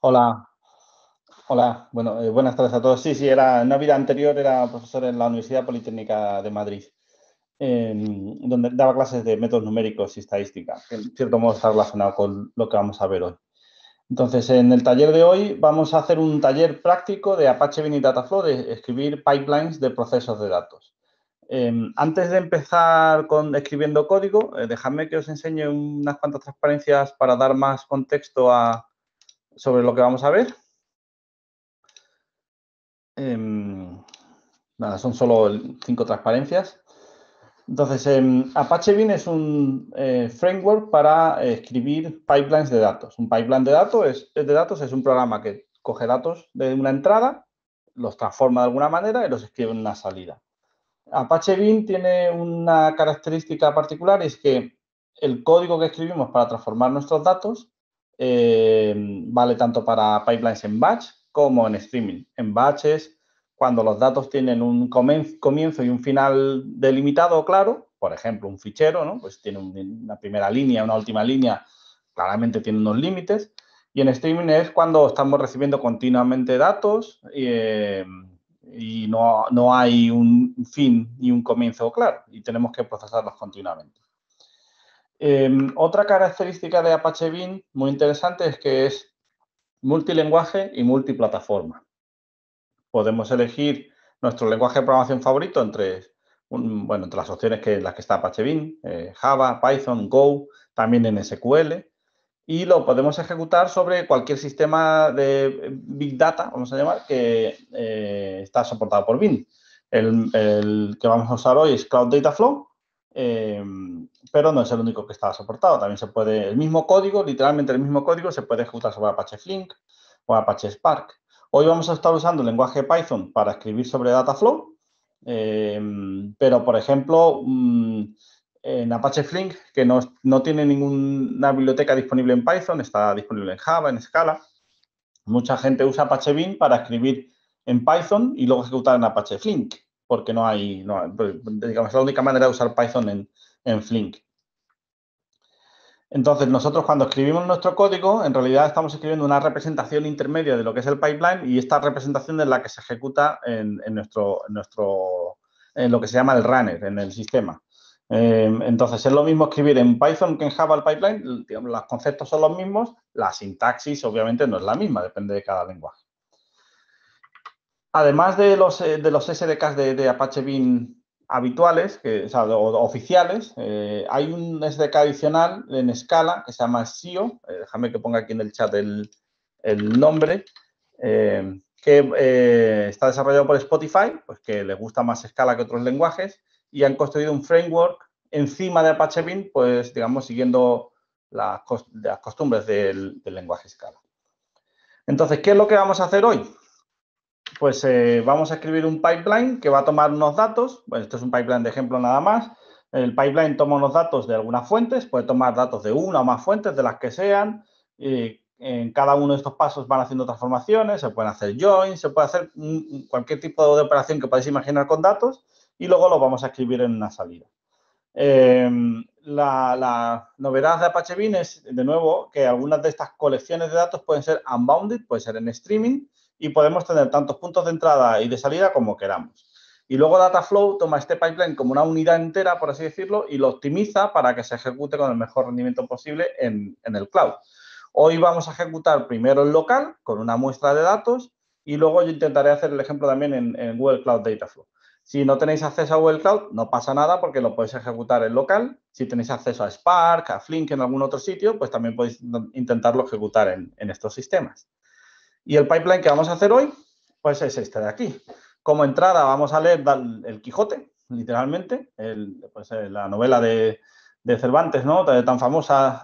Hola, hola, bueno, eh, buenas tardes a todos. Sí, sí, era en una vida anterior era profesor en la Universidad Politécnica de Madrid, em, donde daba clases de métodos numéricos y estadística, que en cierto modo está relacionado con lo que vamos a ver hoy. Entonces, en el taller de hoy vamos a hacer un taller práctico de Apache Bini Dataflow de escribir pipelines de procesos de datos. Em, antes de empezar con escribiendo código, eh, dejadme que os enseñe unas cuantas transparencias para dar más contexto a, sobre lo que vamos a ver. Em, nada, son solo cinco transparencias. Entonces, em, Apache Beam es un eh, framework para eh, escribir pipelines de datos. Un pipeline de datos, es, de datos es un programa que coge datos de una entrada, los transforma de alguna manera y los escribe en una salida. Apache Beam tiene una característica particular, es que el código que escribimos para transformar nuestros datos eh, vale tanto para pipelines en batch como en streaming. En es cuando los datos tienen un comienzo y un final delimitado claro, por ejemplo, un fichero, ¿no? pues tiene una primera línea, una última línea, claramente tiene unos límites. Y en streaming es cuando estamos recibiendo continuamente datos eh, y no, no hay un fin y un comienzo claro y tenemos que procesarlos continuamente. Em, otra característica de Apache Beam muy interesante es que es multilenguaje y multiplataforma. Podemos elegir nuestro lenguaje de programación favorito entre, bueno, las opciones que las que está Apache Beam, eh, Java, Python, Go, también en SQL, y lo podemos ejecutar sobre cualquier sistema de Big Data, vamos a llamar, que eh, está soportado por Beam. El, el, que vamos a usar hoy es Cloud Dataflow Em, pero no es el único que está soportado. También se puede, el mismo código, literalmente el mismo código, se puede ejecutar sobre Apache Flink o Apache Spark. Hoy vamos a estar usando el lenguaje Python para escribir sobre Dataflow, em, pero por ejemplo, mm, en Apache Flink, que no, no, tiene ninguna biblioteca disponible en Python, está disponible en Java, en Scala. Mucha gente usa Apache Beam para escribir en Python y luego ejecutar en Apache Flink porque no hay, pues, digamos, es la única manera de usar Python en, Flink. Entonces, nosotros cuando escribimos nuestro código, en realidad estamos escribiendo una representación intermedia de lo que es el pipeline y esta representación es la que se ejecuta en, nuestro, nuestro lo que se llama el runner, en el sistema. Em, entonces, es lo mismo escribir en Python que en Java el pipeline, los conceptos son los mismos, la sintaxis obviamente no es la misma, depende de cada lenguaje además de los, eh, SDKs de, Apache Beam habituales, que, o, oficiales, eh, hay un SDK adicional en escala que se llama SEO. Eh, déjame que ponga aquí en el chat el, nombre, que está desarrollado por Spotify, pues que les gusta más escala que otros lenguajes, y han construido un framework encima de Apache Beam, pues digamos, siguiendo las, costumbres del, del lenguaje escala. Entonces, ¿qué es lo que vamos a hacer hoy? pues eh, vamos a escribir un pipeline que va a tomar unos datos, bueno, esto es un pipeline de ejemplo nada más, el pipeline toma unos datos de algunas fuentes, puede tomar datos de una o más fuentes, de las que sean, en cada uno de estos pasos van haciendo transformaciones, se pueden hacer joins, se puede hacer cualquier tipo de operación que podáis imaginar con datos y luego lo vamos a escribir en una salida. Em, la, novedad de Apache Beam es, de nuevo, que algunas de estas colecciones de datos pueden ser unbounded, pueden ser en streaming, y podemos tener tantos puntos de entrada y de salida como queramos. Y luego Dataflow toma este pipeline como una unidad entera, por así decirlo, y lo optimiza para que se ejecute con el mejor rendimiento posible en, el cloud. Hoy vamos a ejecutar primero el local con una muestra de datos y luego yo intentaré hacer el ejemplo también en, en Google Cloud Dataflow. Si no tenéis acceso a Google Cloud, no pasa nada porque lo podéis ejecutar en local. Si tenéis acceso a Spark, a Flink en algún otro sitio, pues también podéis intentarlo ejecutar en estos sistemas. Y el pipeline que vamos a hacer hoy, pues es este de aquí. Como entrada vamos a leer El Quijote, literalmente, pues, eh, la novela de, Cervantes, ¿no? Tan famosa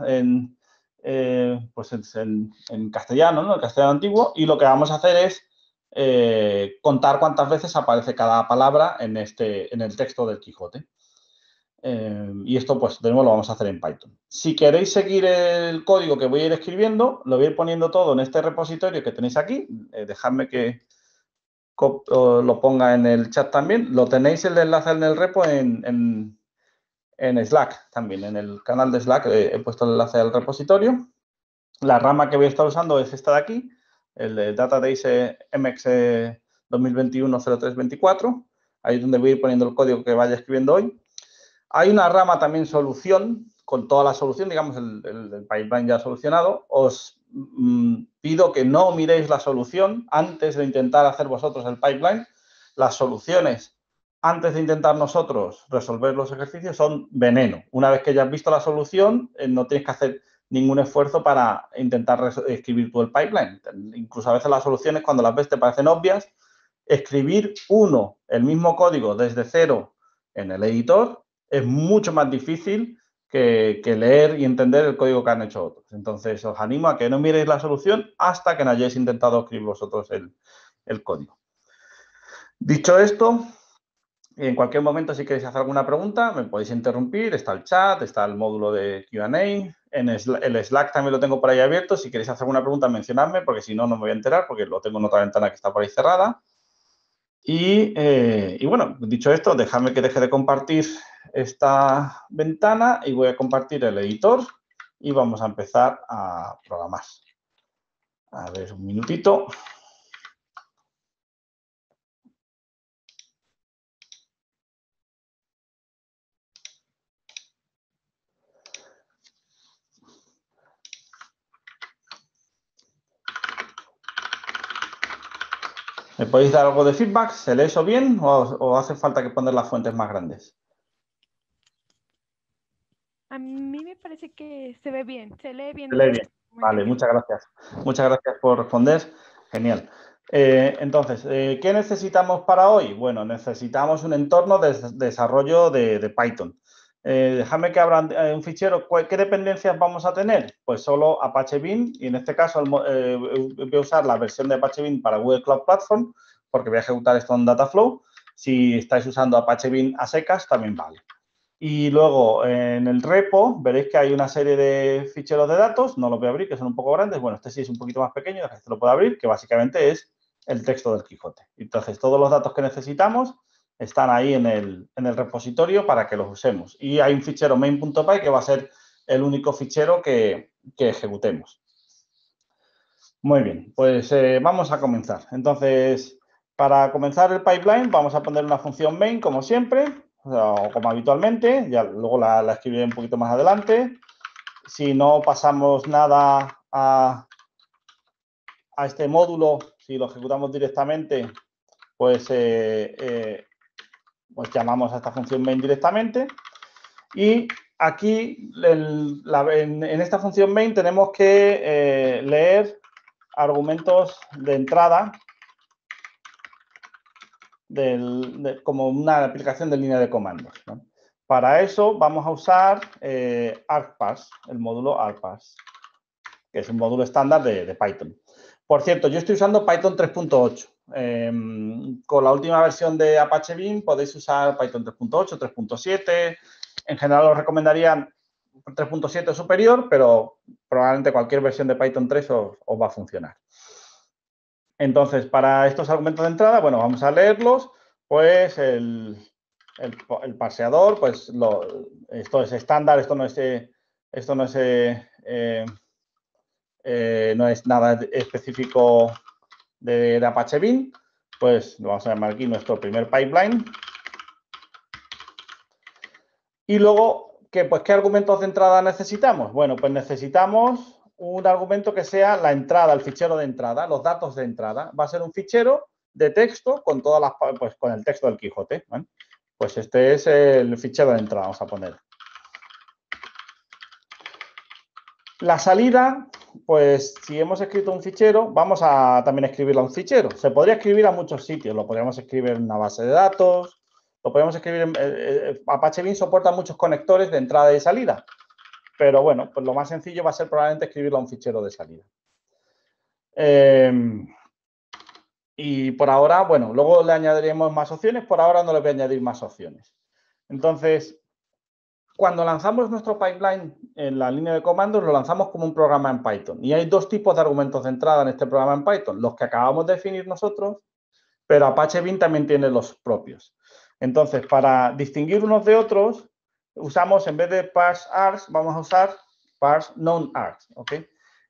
eh, pues en, castellano, ¿no? El castellano antiguo. Y lo que vamos a hacer es eh, contar cuántas veces aparece cada palabra en, este, en el texto del Quijote. Em, y esto, pues, de lo vamos a hacer en Python. Si queréis seguir el código que voy a ir escribiendo, lo voy a ir poniendo todo en este repositorio que tenéis aquí. Eh, dejadme que lo ponga en el chat también. Lo tenéis el enlace en el repo en, en, Slack también. En el canal de Slack eh, he puesto el enlace al repositorio. La rama que voy a estar usando es esta de aquí, el de Database MX 2021-0324. E Ahí es donde voy a ir poniendo el código que vaya escribiendo hoy. Hay una rama también solución, con toda la solución, digamos, el, pipeline ya solucionado. Os mm, pido que no miréis la solución antes de intentar hacer vosotros el pipeline. Las soluciones, antes de intentar nosotros resolver los ejercicios, son veneno. Una vez que ya has visto la solución, eh, no tienes que hacer ningún esfuerzo para intentar escribir tú el pipeline. Incluso a veces las soluciones, cuando las ves, te parecen obvias. Escribir uno, el mismo código desde cero en el editor es mucho más difícil que, leer y entender el código que han hecho otros. Entonces, os animo a que no miréis la solución hasta que no hayáis intentado escribir vosotros el, código. Dicho esto, en cualquier momento, si queréis hacer alguna pregunta, me podéis interrumpir. Está el chat, está el módulo de QA. En el Slack también lo tengo por ahí abierto. Si queréis hacer alguna pregunta, mencionadme, porque si no, no me voy a enterar, porque lo tengo en otra ventana que está por ahí cerrada. Y, eh, y bueno, dicho esto, dejadme que deje de compartir esta ventana y voy a compartir el editor y vamos a empezar a programar. A ver, un minutito. ¿Me podéis dar algo de feedback? ¿Se lee eso bien o, hace falta que poner las fuentes más grandes? A mí me parece que se ve bien, se lee bien. Se lee bien. Vale, muchas gracias. Muchas gracias por responder. Genial. Eh, entonces, eh, ¿qué necesitamos para hoy? Bueno, necesitamos un entorno de, desarrollo de, Python. Eh, déjame que abran un fichero. ¿Qué dependencias vamos a tener? Pues solo Apache Bin y en este caso voy a usar la versión de Apache Beam para Google Cloud Platform porque voy a ejecutar esto en Dataflow. Si estáis usando Apache Beam a secas, también vale. Y luego en el repo veréis que hay una serie de ficheros de datos, no los voy a abrir, que son un poco grandes. Bueno, este sí es un poquito más pequeño, este lo puedo abrir, que básicamente es el texto del Quijote. Entonces, todos los datos que necesitamos están ahí en el, repositorio para que los usemos. Y hay un fichero main.py que va a ser el único fichero que, ejecutemos. Muy bien, pues eh, vamos a comenzar. Entonces, para comenzar el pipeline, vamos a poner una función main, como siempre, o como habitualmente, ya luego la, escribiré un poquito más adelante. Si no pasamos nada a, este módulo, si lo ejecutamos directamente, pues, eh, eh, pues, llamamos a esta función main directamente. Y aquí, en, esta función main, tenemos que eh, leer argumentos de entrada como una aplicación de línea de comandos. Para eso vamos a usar eh, ArcPass, el módulo ArcPass, que es un módulo estándar de, Python. Por cierto, yo estoy usando Python 3.8. Em, con la última versión de Apache Beam podéis usar Python 3.8, 3.7. En general os recomendaría 3.7 superior, pero probablemente cualquier versión de Python 3 os va a funcionar. Entonces, para estos argumentos de entrada, bueno, vamos a leerlos, pues el, el, pues esto es estándar, esto no es, eh, esto no es, eh, eh, no es nada específico de, Apache Bin. pues lo vamos a llamar aquí nuestro primer pipeline. Y luego, ¿qué, pues, ¿qué argumentos de entrada necesitamos? Bueno, pues necesitamos un argumento que sea la entrada, el fichero de entrada, los datos de entrada. Va a ser un fichero de texto con todas las pues, con el texto del Quijote. Pues este es el fichero de entrada, vamos a poner. La salida, pues si hemos escrito un fichero, vamos a también escribirlo a un fichero. Se podría escribir a muchos sitios, lo podríamos escribir en una base de datos, lo podemos escribir en, eh, eh, Apache Beam soporta muchos conectores de entrada y salida. Pero bueno, pues lo más sencillo va a ser probablemente escribirlo a un fichero de salida. Em, y por ahora, bueno, luego le añadiremos más opciones. Por ahora no le voy a añadir más opciones. Entonces, cuando lanzamos nuestro pipeline en la línea de comandos, lo lanzamos como un programa en Python. Y hay dos tipos de argumentos de entrada en este programa en Python. Los que acabamos de definir nosotros, pero Apache Beam también tiene los propios. Entonces, para distinguir unos de otros, usamos, en vez de parse args, vamos a usar parse non args,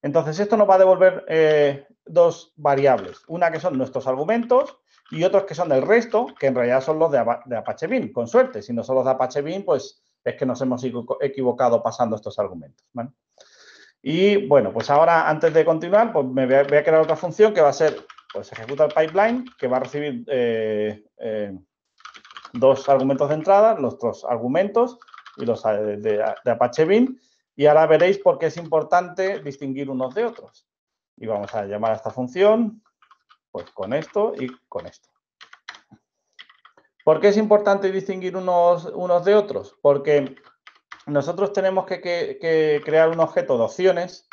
Entonces, esto nos va a devolver eh, dos variables, una que son nuestros argumentos y otros que son del resto, que en realidad son los de, Apache Beam, con suerte. Si no son los de Apache Beam, pues es que nos hemos equivocado pasando estos argumentos, Y bueno, pues ahora antes de continuar, pues me voy a, crear otra función que va a ser, pues ejecuta el pipeline, que va a recibir eh, eh, dos argumentos de entrada, los dos argumentos y los eh, de, Apache Beam. Y ahora veréis por qué es importante distinguir unos de otros. Y vamos a llamar a esta función, pues con esto y con esto. ¿Por qué es importante distinguir unos, unos de otros? Porque nosotros tenemos que, crear un objeto de opciones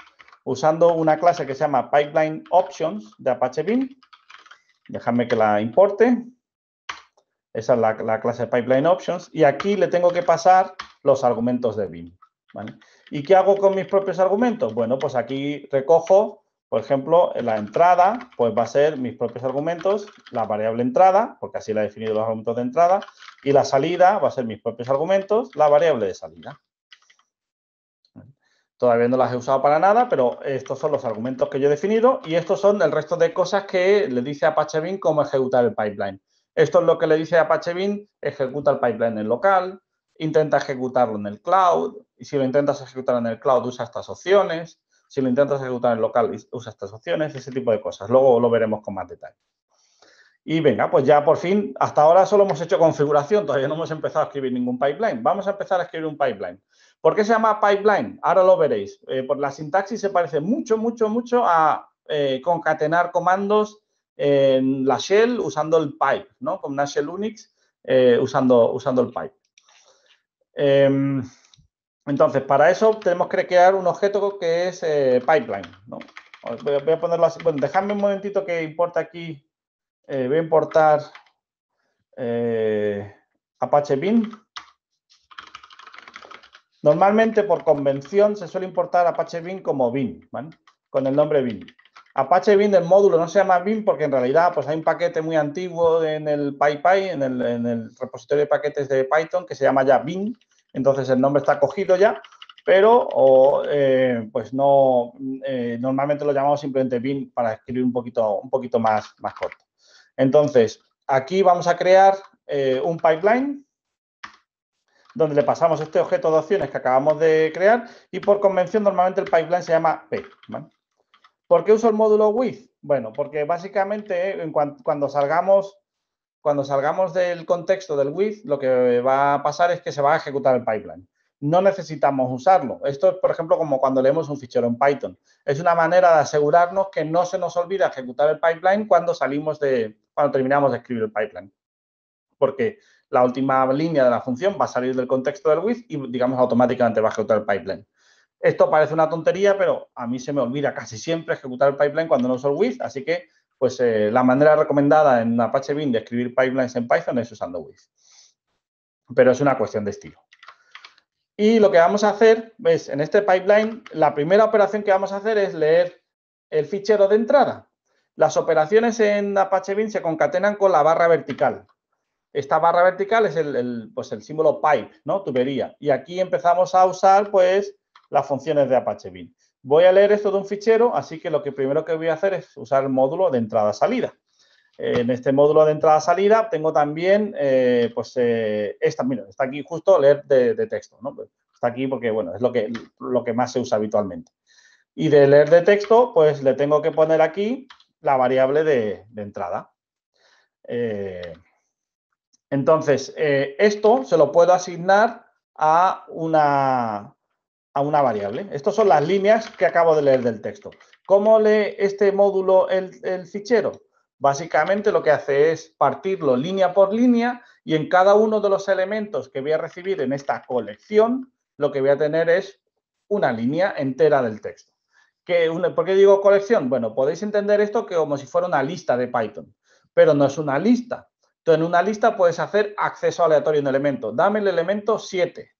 usando una clase que se llama Pipeline Options de Apache Beam. Déjame que la importe. Esa es la, la clase Pipeline Options. Y aquí le tengo que pasar los argumentos de BIM. ¿Y qué hago con mis propios argumentos? Bueno, pues aquí recojo, por ejemplo, la entrada, pues va a ser mis propios argumentos, la variable entrada, porque así la he definido los argumentos de entrada, y la salida va a ser mis propios argumentos, la variable de salida. Todavía no las he usado para nada, pero estos son los argumentos que yo he definido y estos son el resto de cosas que le dice Apache BIM cómo ejecutar el pipeline. Esto es lo que le dice Apache BIM, ejecuta el pipeline en local, intenta ejecutarlo en el cloud, y si lo intentas ejecutar en el cloud, usa estas opciones, si lo intentas ejecutar en local, usa estas opciones, ese tipo de cosas. Luego lo veremos con más detalle. Y venga, pues ya por fin, hasta ahora solo hemos hecho configuración, todavía no hemos empezado a escribir ningún pipeline. Vamos a empezar a escribir un pipeline. ¿Por qué se llama pipeline? Ahora lo veréis. Eh, por la sintaxis se parece mucho, mucho, mucho a eh, concatenar comandos en la shell usando el pipe, ¿no? Con una shell Unix eh, usando, usando el pipe. Em, entonces, para eso tenemos que crear un objeto que es eh, pipeline. ¿no? Voy, a, ponerlo Bueno, dejadme un momentito que importa aquí. Eh, voy a importar eh, Apache Bin. Normalmente, por convención, se suele importar Apache Bin como bin, con el nombre bin. Apache bin del módulo no se llama Bin porque en realidad pues, hay un paquete muy antiguo en el PyPy, en el, repositorio de paquetes de Python, que se llama ya Bin. Entonces el nombre está cogido ya, pero eh, pues no, eh, normalmente lo llamamos simplemente bin para escribir un poquito, un poquito más, más corto. Entonces, aquí vamos a crear eh, un pipeline donde le pasamos este objeto de opciones que acabamos de crear y por convención normalmente el pipeline se llama P. ¿Por qué uso el módulo with? Bueno, porque básicamente eh, cuando salgamos cuando salgamos del contexto del with, lo que va a pasar es que se va a ejecutar el pipeline. No necesitamos usarlo. Esto es, por ejemplo, como cuando leemos un fichero en Python. Es una manera de asegurarnos que no se nos olvida ejecutar el pipeline cuando salimos de, cuando terminamos de escribir el pipeline. Porque la última línea de la función va a salir del contexto del with y, digamos, automáticamente va a ejecutar el pipeline. Esto parece una tontería, pero a mí se me olvida casi siempre ejecutar el pipeline cuando no uso el with, así que pues eh, la manera recomendada en Apache Bin de escribir pipelines en Python es usando with. Pero es una cuestión de estilo. Y lo que vamos a hacer ves en este pipeline, la primera operación que vamos a hacer es leer el fichero de entrada. Las operaciones en Apache Beam se concatenan con la barra vertical. Esta barra vertical es el, pues el símbolo pipe, ¿no? Tubería. Y aquí empezamos a usar, pues, las funciones de Apache Bin. Voy a leer esto de un fichero, así que lo que primero que voy a hacer es usar el módulo de entrada-salida. Eh, en este módulo de entrada-salida tengo también, eh, pues, eh, esta, mira, está aquí justo leer de, texto, ¿no? Pues, está aquí porque, bueno, es lo que, lo que más se usa habitualmente. Y de leer de texto, pues le tengo que poner aquí la variable de, entrada. entonces, esto se lo puedo asignar a una, a una variable. Estas son las líneas que acabo de leer del texto. ¿Cómo lee este módulo el, fichero? Básicamente lo que hace es partirlo línea por línea y en cada uno de los elementos que voy a recibir en esta colección, lo que voy a tener es una línea entera del texto. ¿Por qué digo colección? Bueno, podéis entender esto como si fuera una lista de Python, pero no es una lista. Entonces, en una lista puedes hacer acceso aleatorio un elemento. Dame el elemento 7.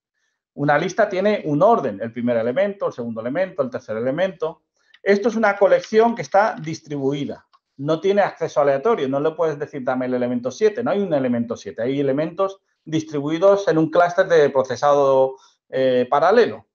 Una lista tiene un orden, el primer elemento, el segundo elemento, el tercer elemento. Esto es una colección que está distribuida, no tiene acceso aleatorio, no le puedes decir dame el elemento 7, no hay un elemento 7, hay elementos distribuidos en un clúster de procesado eh, paralelo.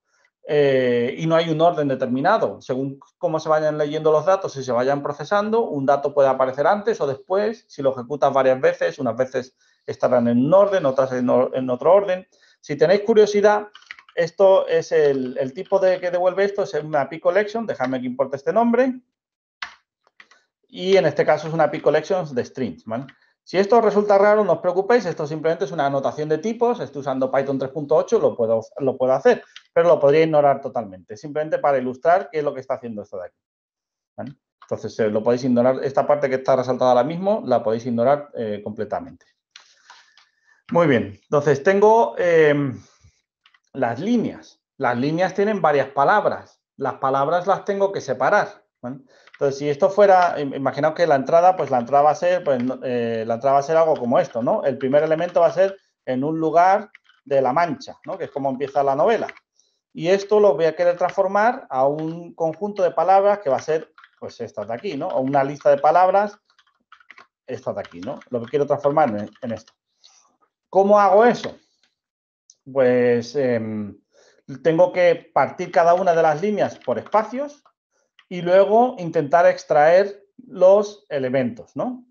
Eh, y no hay un orden determinado. Según cómo se vayan leyendo los datos, y se vayan procesando, un dato puede aparecer antes o después, si lo ejecutas varias veces, unas veces estarán en un orden, otras en otro orden. Si tenéis curiosidad, esto es el, tipo de que devuelve esto, es una P-Collection, dejadme que importe este nombre. Y en este caso es una P-Collection de strings, Si esto resulta raro, no os preocupéis, esto simplemente es una anotación de tipos, estoy usando Python 3.8, lo puedo, lo puedo hacer, pero lo podría ignorar totalmente, simplemente para ilustrar qué es lo que está haciendo esto de aquí. Entonces, eh, lo podéis ignorar, esta parte que está resaltada ahora mismo, la podéis ignorar eh, completamente. Muy bien, entonces tengo em, las líneas. Las líneas tienen varias palabras. Las palabras las tengo que separar. Entonces, si esto fuera, imaginaos que la entrada, pues la entrada va a ser, pues, eh, la entrada va a ser algo como esto, ¿no? El primer elemento va a ser en un lugar de la mancha, ¿no? Que es como empieza la novela. Y esto lo voy a querer transformar a un conjunto de palabras que va a ser, pues, estas de aquí, ¿no? O una lista de palabras, estas de aquí, ¿no? Lo que quiero transformar en esto. ¿Cómo hago eso? Pues em, tengo que partir cada una de las líneas por espacios y luego intentar extraer los elementos, ¿no?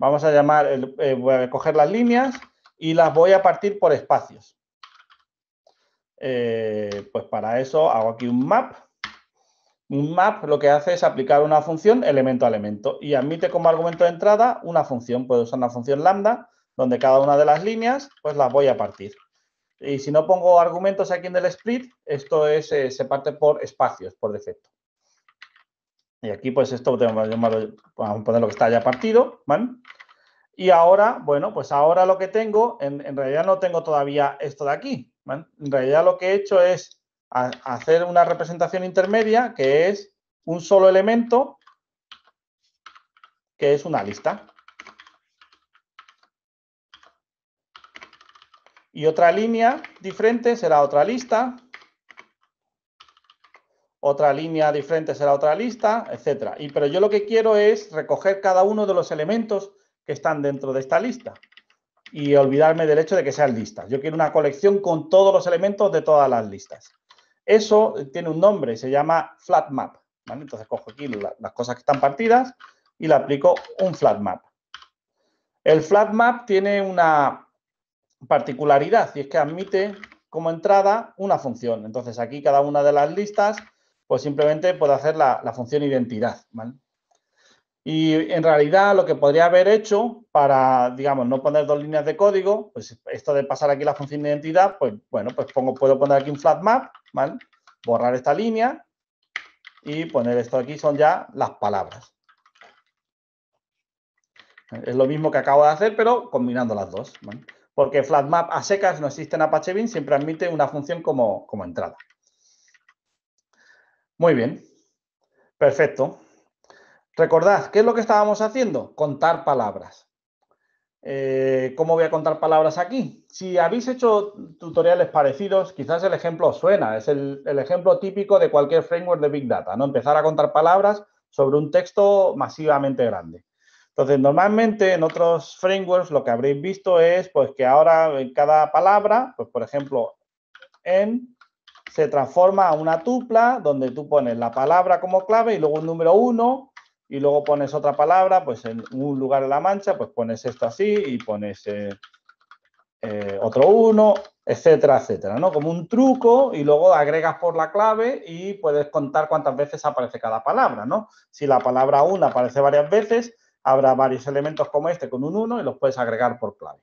Vamos a llamar, eh, voy a coger las líneas y las voy a partir por espacios. Eh, pues para eso hago aquí un map. Un map lo que hace es aplicar una función elemento a elemento y admite como argumento de entrada una función. Puedo usar una función lambda donde cada una de las líneas, pues las voy a partir. Y si no pongo argumentos aquí en el split, esto es, eh, se parte por espacios, por defecto. Y aquí, pues esto vamos a poner lo que está ya partido, ¿vale? Y ahora, bueno, pues ahora lo que tengo, en, realidad no tengo todavía esto de aquí, En realidad lo que he hecho es hacer una representación intermedia que es un solo elemento que es una lista. Y otra línea diferente será otra lista. Otra línea diferente será otra lista, etc. Y, pero yo lo que quiero es recoger cada uno de los elementos que están dentro de esta lista y olvidarme del hecho de que sean listas. Yo quiero una colección con todos los elementos de todas las listas. Eso tiene un nombre, se llama flat map. Entonces cojo aquí las cosas que están partidas y le aplico un flat map. El flat map tiene una particularidad y es que admite como entrada una función. Entonces aquí cada una de las listas pues simplemente puede hacer la, función identidad. Y en realidad lo que podría haber hecho para, digamos, no poner dos líneas de código, pues esto de pasar aquí la función identidad, pues bueno, pues pongo, puedo poner aquí un flat map, ¿vale? Borrar esta línea y poner esto aquí son ya las palabras. Es lo mismo que acabo de hacer, pero combinando las dos porque FlatMap a secas no existe en Apache Beam, siempre admite una función como, entrada. Muy bien, perfecto. Recordad, ¿qué es lo que estábamos haciendo? Contar palabras. Eh, ¿Cómo voy a contar palabras aquí? Si habéis hecho tutoriales parecidos, quizás el ejemplo os suena. Es el, el, ejemplo típico de cualquier framework de Big Data, ¿no? Empezar a contar palabras sobre un texto masivamente grande. Entonces, normalmente en otros frameworks lo que habréis visto es pues que ahora en cada palabra, pues por ejemplo, en se transforma a una tupla donde tú pones la palabra como clave y luego un número 1 y luego pones otra palabra, pues en un lugar de la mancha, pues pones esto así y pones eh, eh, otro 1, etcétera, etcétera, ¿no? Como un truco y luego agregas por la clave y puedes contar cuántas veces aparece cada palabra, ¿no? Si la palabra 1 aparece varias veces, habrá varios elementos como este con un 1 y los puedes agregar por clave.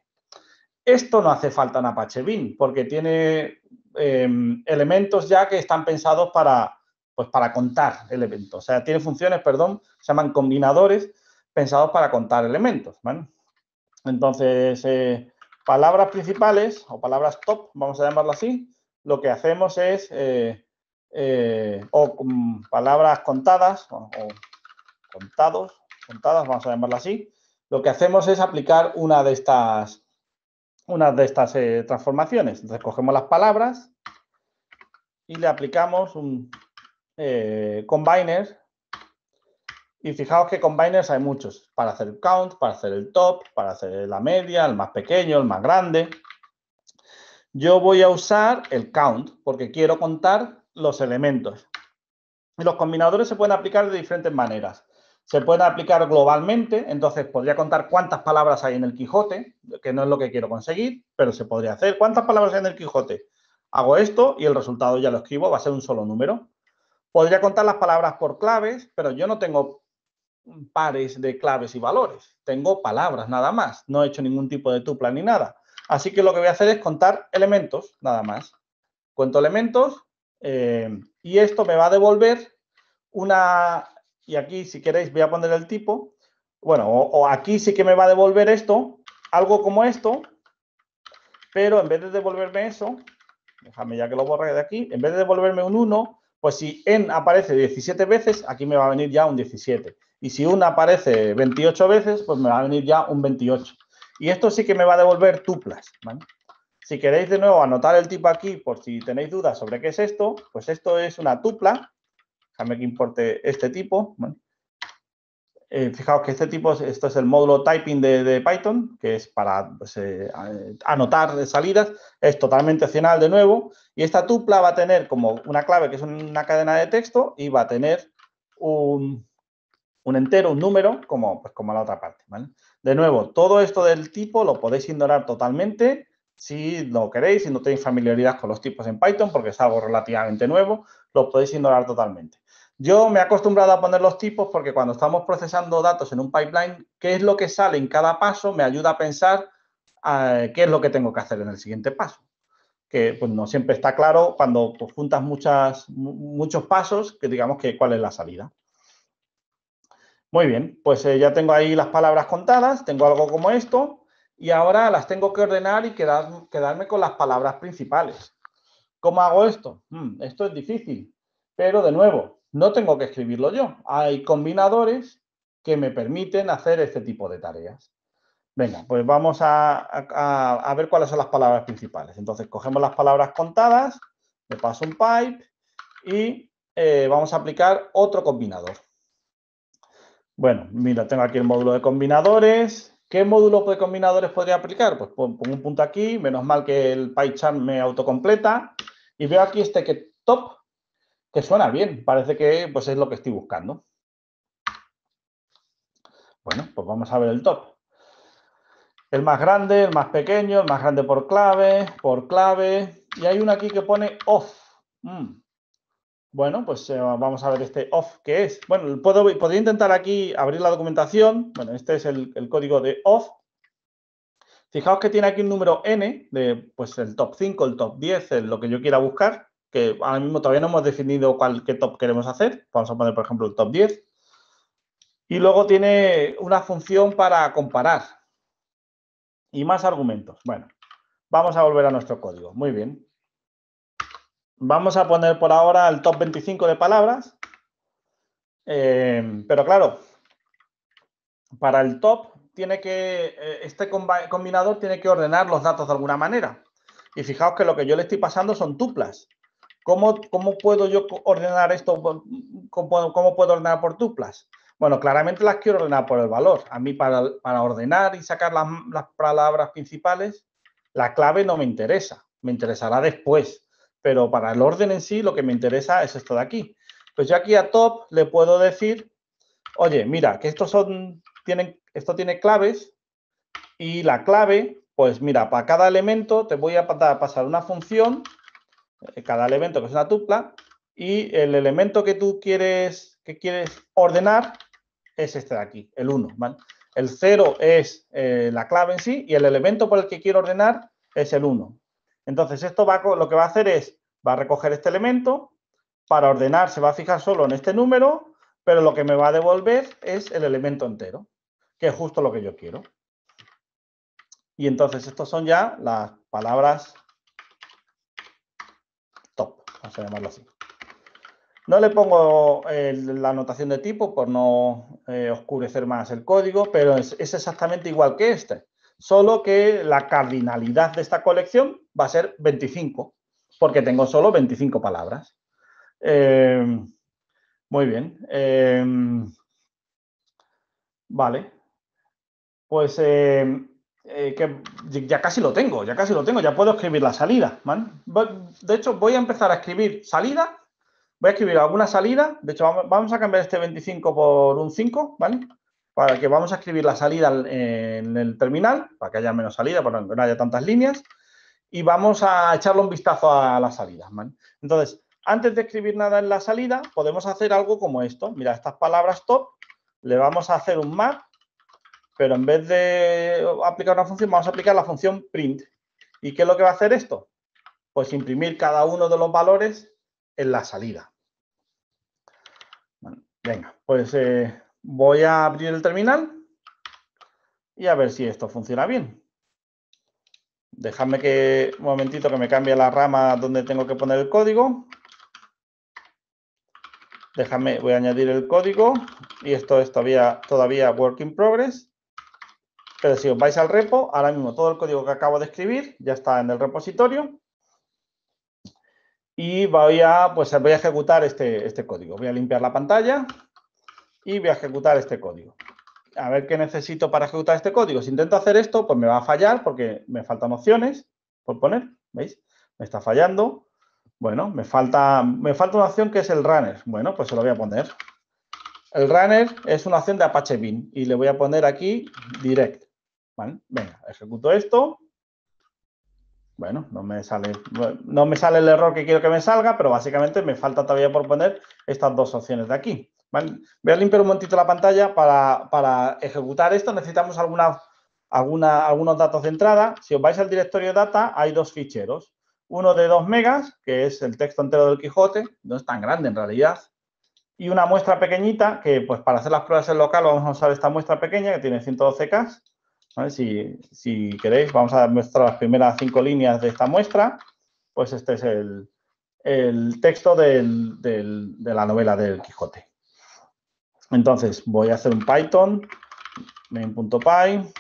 Esto no hace falta en Apache Bin porque tiene em, elementos ya que están pensados para, pues para contar elementos. O sea, tiene funciones, perdón, se llaman combinadores pensados para contar elementos. Entonces, eh, palabras principales o palabras top, vamos a llamarlo así, lo que hacemos es, eh, eh, o palabras contadas, o contados, contadas, vamos a llamarla así, lo que hacemos es aplicar una de estas, de estas eh, transformaciones. Entonces cogemos las palabras y le aplicamos un eh, combiner. Y fijaos que combiners hay muchos, para hacer el count, para hacer el top, para hacer la media, el más pequeño, el más grande. Yo voy a usar el count porque quiero contar los elementos. los combinadores se pueden aplicar de diferentes maneras se pueden aplicar globalmente, entonces podría contar cuántas palabras hay en el Quijote, que no es lo que quiero conseguir, pero se podría hacer. ¿Cuántas palabras hay en el Quijote? Hago esto y el resultado ya lo escribo, va a ser un solo número. Podría contar las palabras por claves, pero yo no tengo pares de claves y valores, tengo palabras nada más, no he hecho ningún tipo de tupla ni nada. Así que lo que voy a hacer es contar elementos nada más. Cuento elementos eh, y esto me va a devolver una, y aquí si queréis voy a poner el tipo, bueno, o, aquí sí que me va a devolver esto, algo como esto, pero en vez de devolverme eso, déjame ya que lo borre de aquí, en vez de devolverme un 1, pues si n aparece 17 veces, aquí me va a venir ya un 17. Y si una aparece 28 veces, pues me va a venir ya un 28. Y esto sí que me va a devolver tuplas. Si queréis de nuevo anotar el tipo aquí por si tenéis dudas sobre qué es esto, pues esto es una tupla Déjame que importe este tipo. Eh, fijaos que este tipo, esto es el módulo typing de, Python, que es para pues, eh, anotar salidas, es totalmente opcional de nuevo, y esta tupla va a tener como una clave que es una cadena de texto y va a tener un, entero, un número, como, pues, como la otra parte. De nuevo, todo esto del tipo lo podéis ignorar totalmente si lo queréis, si no tenéis familiaridad con los tipos en Python, porque es algo relativamente nuevo, lo podéis ignorar totalmente. Yo me he acostumbrado a poner los tipos porque cuando estamos procesando datos en un pipeline, qué es lo que sale en cada paso me ayuda a pensar ah, qué es lo que tengo que hacer en el siguiente paso. Que pues, no siempre está claro cuando pues, juntas muchas, muchos pasos, que digamos que cuál es la salida. Muy bien, pues eh, ya tengo ahí las palabras contadas, tengo algo como esto y ahora las tengo que ordenar y quedarme con las palabras principales. ¿Cómo hago esto? Hmm, esto es difícil, pero de nuevo, no tengo que escribirlo yo. Hay combinadores que me permiten hacer este tipo de tareas. Venga, pues vamos a, ver cuáles son las palabras principales. Entonces, cogemos las palabras contadas, le paso un pipe y eh, vamos a aplicar otro combinador. Bueno, mira, tengo aquí el módulo de combinadores. ¿Qué módulo de combinadores podría aplicar? Pues pongo un punto aquí, menos mal que el PyCharm me autocompleta. Y veo aquí este que top que suena bien, parece que pues es lo que estoy buscando. Bueno, pues vamos a ver el top. El más grande, el más pequeño, el más grande por clave, por clave. Y hay uno aquí que pone off. Mm. Bueno, pues eh, vamos a ver este off que es. Bueno, puedo, podría intentar aquí abrir la documentación. Bueno, este es el, código de off. Fijaos que tiene aquí un número n de pues el top 5, el top 10, lo que yo quiera buscar que ahora mismo todavía no hemos definido cuál, qué top queremos hacer. Vamos a poner, por ejemplo, el top 10. Y luego tiene una función para comparar y más argumentos. Bueno, vamos a volver a nuestro código. Muy bien. Vamos a poner por ahora el top 25 de palabras. Em, pero claro, para el top tiene que, eh, este combinador tiene que ordenar los datos de alguna manera. Y fijaos que lo que yo le estoy pasando son tuplas. ¿Cómo, puedo yo ordenar esto? ¿Cómo, puedo ordenar por tuplas? Bueno, claramente las quiero ordenar por el valor. A mí para, ordenar y sacar las, palabras principales, la clave no me interesa. Me interesará después. Pero para el orden en sí, lo que me interesa es esto de aquí. Pues yo aquí a top le puedo decir, oye, mira, que estos son, tienen, esto tiene claves y la clave, pues mira, para cada elemento te voy a pasar una función eh, cada elemento que es una tupla, y el elemento que tú quieres, que quieres ordenar es este de aquí, el 1. El 0 es eh, la clave en sí y el elemento por el que quiero ordenar es el 1. Entonces, esto va, lo que va a hacer es, va a recoger este elemento, para ordenar se va a fijar solo en este número, pero lo que me va a devolver es el elemento entero, que es justo lo que yo quiero. Y entonces, estas son ya las palabras no le pongo eh, la anotación de tipo por no eh, oscurecer más el código, pero es, exactamente igual que este, solo que la cardinalidad de esta colección va a ser 25, porque tengo solo 25 palabras. Eh, muy bien. vale. Pues eh, que ya casi lo tengo, ya casi lo tengo, ya puedo escribir la salida. De hecho, voy a empezar a escribir salida, voy a escribir alguna salida, de hecho vamos a cambiar este 25 por un 5, ¿vale? Para que vamos a escribir la salida en el terminal, para que haya menos salida, para que no haya tantas líneas, y vamos a echarle un vistazo a la salida. ¿vale? Entonces, antes de escribir nada en la salida, podemos hacer algo como esto. Mira, estas palabras top, le vamos a hacer un map pero en vez de aplicar una función, vamos a aplicar la función print. ¿Y qué es lo que va a hacer esto? Pues imprimir cada uno de los valores en la salida. venga, pues eh, voy a abrir el terminal y a ver si esto funciona bien. Dejadme que un momentito que me cambie la rama donde tengo que poner el código. Déjame, voy a añadir el código y esto es todavía, todavía work in progress. Pero si os vais al repo, ahora mismo todo el código que acabo de escribir ya está en el repositorio. Y voy a, pues, voy a ejecutar este, este código. Voy a limpiar la pantalla y voy a ejecutar este código. A ver qué necesito para ejecutar este código. Si intento hacer esto, pues me va a fallar porque me faltan opciones por poner. ¿Veis? Me está fallando. Bueno, me falta, me falta una opción que es el runner. Bueno, pues se lo voy a poner. El runner es una opción de Apache Bin y le voy a poner aquí direct. Venga, ejecuto esto. Bueno, no me, sale, no me sale el error que quiero que me salga, pero básicamente me falta todavía por poner estas dos opciones de aquí. ¿Vale? Voy a limpiar un momentito la pantalla para, ejecutar esto. Necesitamos algunos datos de entrada. Si os vais al directorio data, hay dos ficheros. Uno de 2 megas, que es el texto entero del Quijote, no es tan grande en realidad, y una muestra pequeñita que, pues, para hacer las pruebas en local vamos a usar esta muestra pequeña que tiene 112K si, queréis, vamos a mostrar las primeras cinco líneas de esta muestra. Pues este es el, texto de la novela del Quijote. Entonces, voy a hacer un Python, main.py,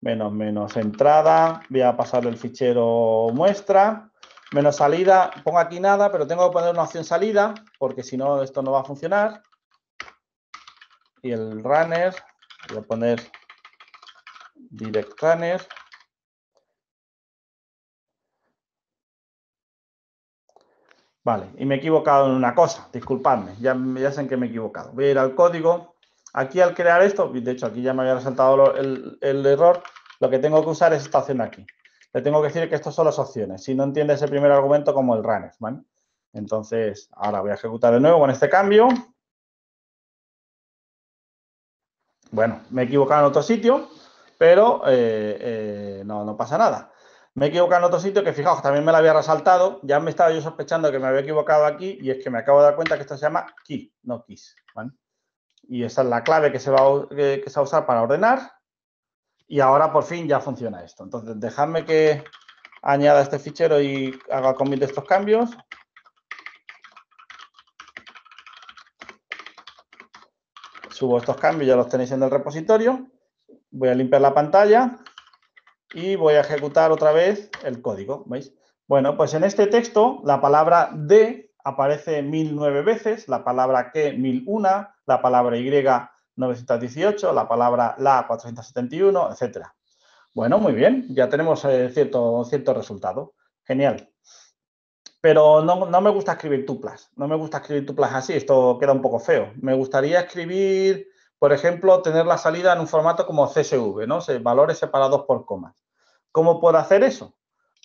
menos menos entrada, voy a pasar el fichero muestra, menos salida, pongo aquí nada, pero tengo que poner una opción salida, porque si no, esto no va a funcionar. Y el runner, voy a poner Direct Vale, y me he equivocado en una cosa, disculpadme, ya, ya sé que me he equivocado. Voy a ir al código, aquí al crear esto, de hecho aquí ya me había resaltado el, error, lo que tengo que usar es esta opción aquí. Le tengo que decir que estas son las opciones, si no entiende ese primer argumento como el runner, Entonces, ahora voy a ejecutar de nuevo con este cambio. Bueno, me he equivocado en otro sitio, pero eh, eh, no, no pasa nada. Me he equivocado en otro sitio que fijaos, también me lo había resaltado, ya me estaba yo sospechando que me había equivocado aquí y es que me acabo de dar cuenta que esto se llama key, no keys. Y esa es la clave que se, va a, usar para ordenar y ahora por fin ya funciona esto. Entonces, dejadme que añada este fichero y haga commit de estos cambios. Subo estos cambios, ya los tenéis en el repositorio. Voy a limpiar la pantalla y voy a ejecutar otra vez el código, ¿veis? Bueno, pues en este texto la palabra de aparece 1009 veces, la palabra que 1001, la palabra y 918, la palabra la 471, etc. Bueno, muy bien, ya tenemos eh, cierto, cierto resultado. Genial. Pero no, no, me gusta escribir tuplas, no me gusta escribir tuplas así, esto queda un poco feo. Me gustaría escribir por ejemplo, tener la salida en un formato como CSV, ¿no? Valores separados por comas. ¿Cómo puedo hacer eso?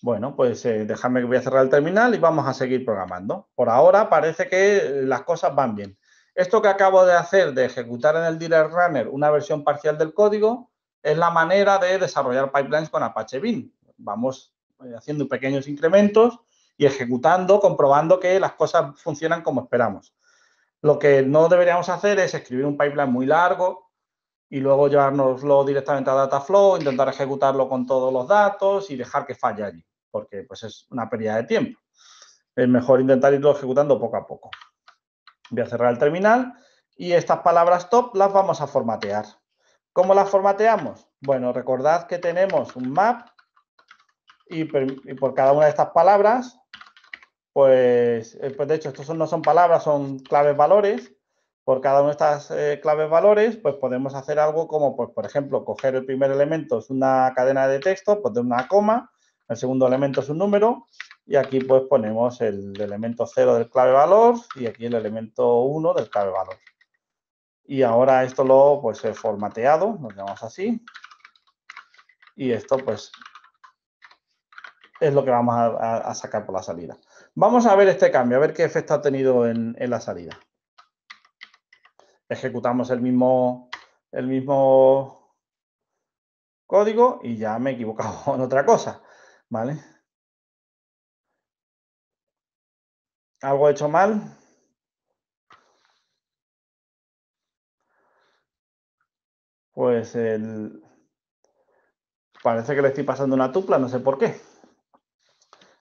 Bueno, pues eh, déjame que voy a cerrar el terminal y vamos a seguir programando. Por ahora parece que eh, las cosas van bien. Esto que acabo de hacer, de ejecutar en el Direct Runner una versión parcial del código, es la manera de desarrollar pipelines con Apache Beam. Vamos eh, haciendo pequeños incrementos y ejecutando, comprobando que las cosas funcionan como esperamos. Lo que no deberíamos hacer es escribir un pipeline muy largo y luego llevárnoslo directamente a Dataflow, intentar ejecutarlo con todos los datos y dejar que falle allí, porque pues es una pérdida de tiempo. Es mejor intentar irlo ejecutando poco a poco. Voy a cerrar el terminal y estas palabras top las vamos a formatear. ¿Cómo las formateamos? Bueno, recordad que tenemos un map y, por cada una de estas palabras pues, eh, pues, de hecho, estos no son palabras, son claves valores. Por cada una de estas eh, claves valores, pues podemos hacer algo como, pues, por ejemplo, coger el primer elemento, es una cadena de texto, poner pues, una coma, el segundo elemento es un número, y aquí pues ponemos el elemento 0 del clave valor y aquí el elemento 1 del clave valor. Y ahora esto lo pues he formateado, lo llamamos así. Y esto pues es lo que vamos a sacar por la salida. Vamos a ver este cambio, a ver qué efecto ha tenido en, la salida. Ejecutamos el mismo, el mismo código y ya me he equivocado en otra cosa, ¿vale? ¿Algo he hecho mal? Pues el... parece que le estoy pasando una tupla, no sé por qué.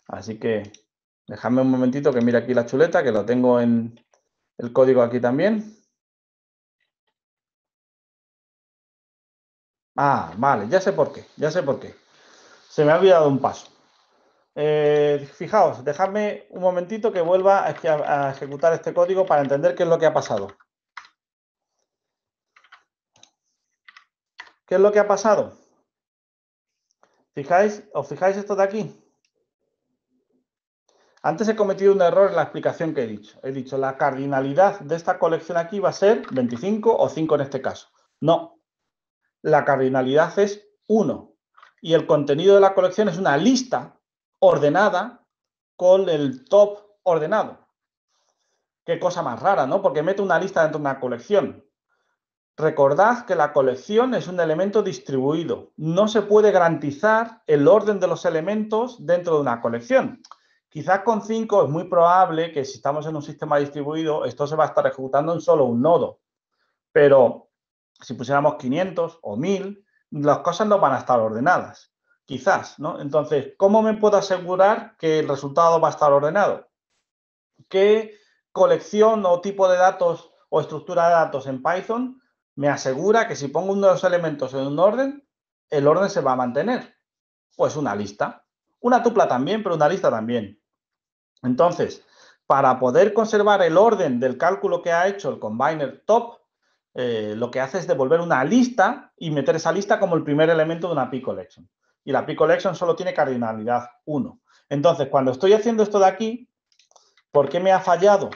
Así que Dejadme un momentito que mire aquí la chuleta, que lo tengo en el código aquí también. Ah, vale, ya sé por qué, ya sé por qué. Se me ha olvidado un paso. Eh, fijaos, dejadme un momentito que vuelva a, a ejecutar este código para entender qué es lo que ha pasado. ¿Qué es lo que ha pasado? ¿Fijáis, ¿Os fijáis esto de aquí? Antes he cometido un error en la explicación que he dicho. He dicho la cardinalidad de esta colección aquí va a ser 25 o 5 en este caso. No, la cardinalidad es 1 y el contenido de la colección es una lista ordenada con el top ordenado. Qué cosa más rara, ¿no? Porque meto una lista dentro de una colección. Recordad que la colección es un elemento distribuido. No se puede garantizar el orden de los elementos dentro de una colección. Quizás con 5 es muy probable que si estamos en un sistema distribuido, esto se va a estar ejecutando en solo un nodo. Pero si pusiéramos 500 o 1000, las cosas no van a estar ordenadas. Quizás, ¿no? Entonces, ¿cómo me puedo asegurar que el resultado va a estar ordenado? ¿Qué colección o tipo de datos o estructura de datos en Python me asegura que si pongo uno de los elementos en un orden, el orden se va a mantener? Pues una lista. Una tupla también, pero una lista también. Entonces, para poder conservar el orden del cálculo que ha hecho el combiner top, eh, lo que hace es devolver una lista y meter esa lista como el primer elemento de una p-collection. Y la p-collection solo tiene cardinalidad 1. Entonces, cuando estoy haciendo esto de aquí, ¿por qué me ha fallado?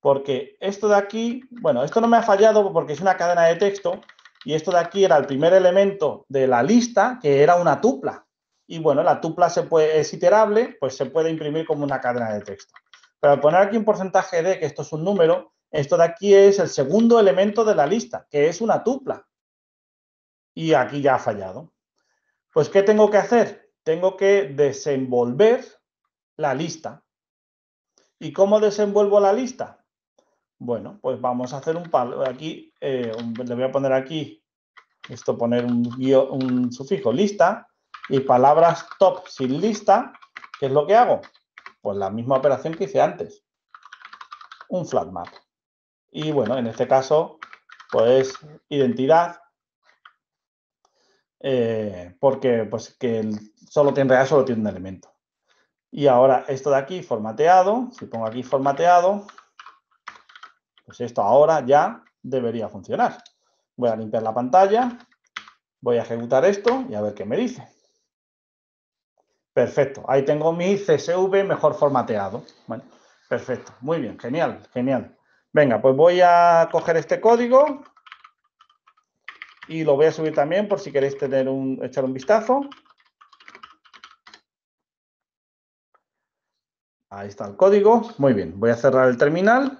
Porque esto de aquí, bueno, esto no me ha fallado porque es una cadena de texto y esto de aquí era el primer elemento de la lista que era una tupla y bueno, la tupla se puede, es iterable, pues se puede imprimir como una cadena de texto. Pero al poner aquí un porcentaje de que esto es un número, esto de aquí es el segundo elemento de la lista, que es una tupla. Y aquí ya ha fallado. Pues, ¿qué tengo que hacer? Tengo que desenvolver la lista. ¿Y cómo desenvuelvo la lista? Bueno, pues vamos a hacer un palo. Aquí eh, le voy a poner aquí, esto poner un, un, sufijo, lista y palabras top sin lista, ¿qué es lo que hago? Pues la misma operación que hice antes, un flat map. Y bueno, en este caso, pues identidad, eh, porque pues que solo tiene solo tiene un elemento. Y ahora esto de aquí, formateado, si pongo aquí formateado, pues esto ahora ya debería funcionar. Voy a limpiar la pantalla, voy a ejecutar esto y a ver qué me dice. Perfecto. Ahí tengo mi CSV mejor formateado. perfecto. Muy bien. Genial, genial. Venga, pues voy a coger este código y lo voy a subir también por si queréis tener un, echar un vistazo. Ahí está el código. Muy bien. Voy a cerrar el terminal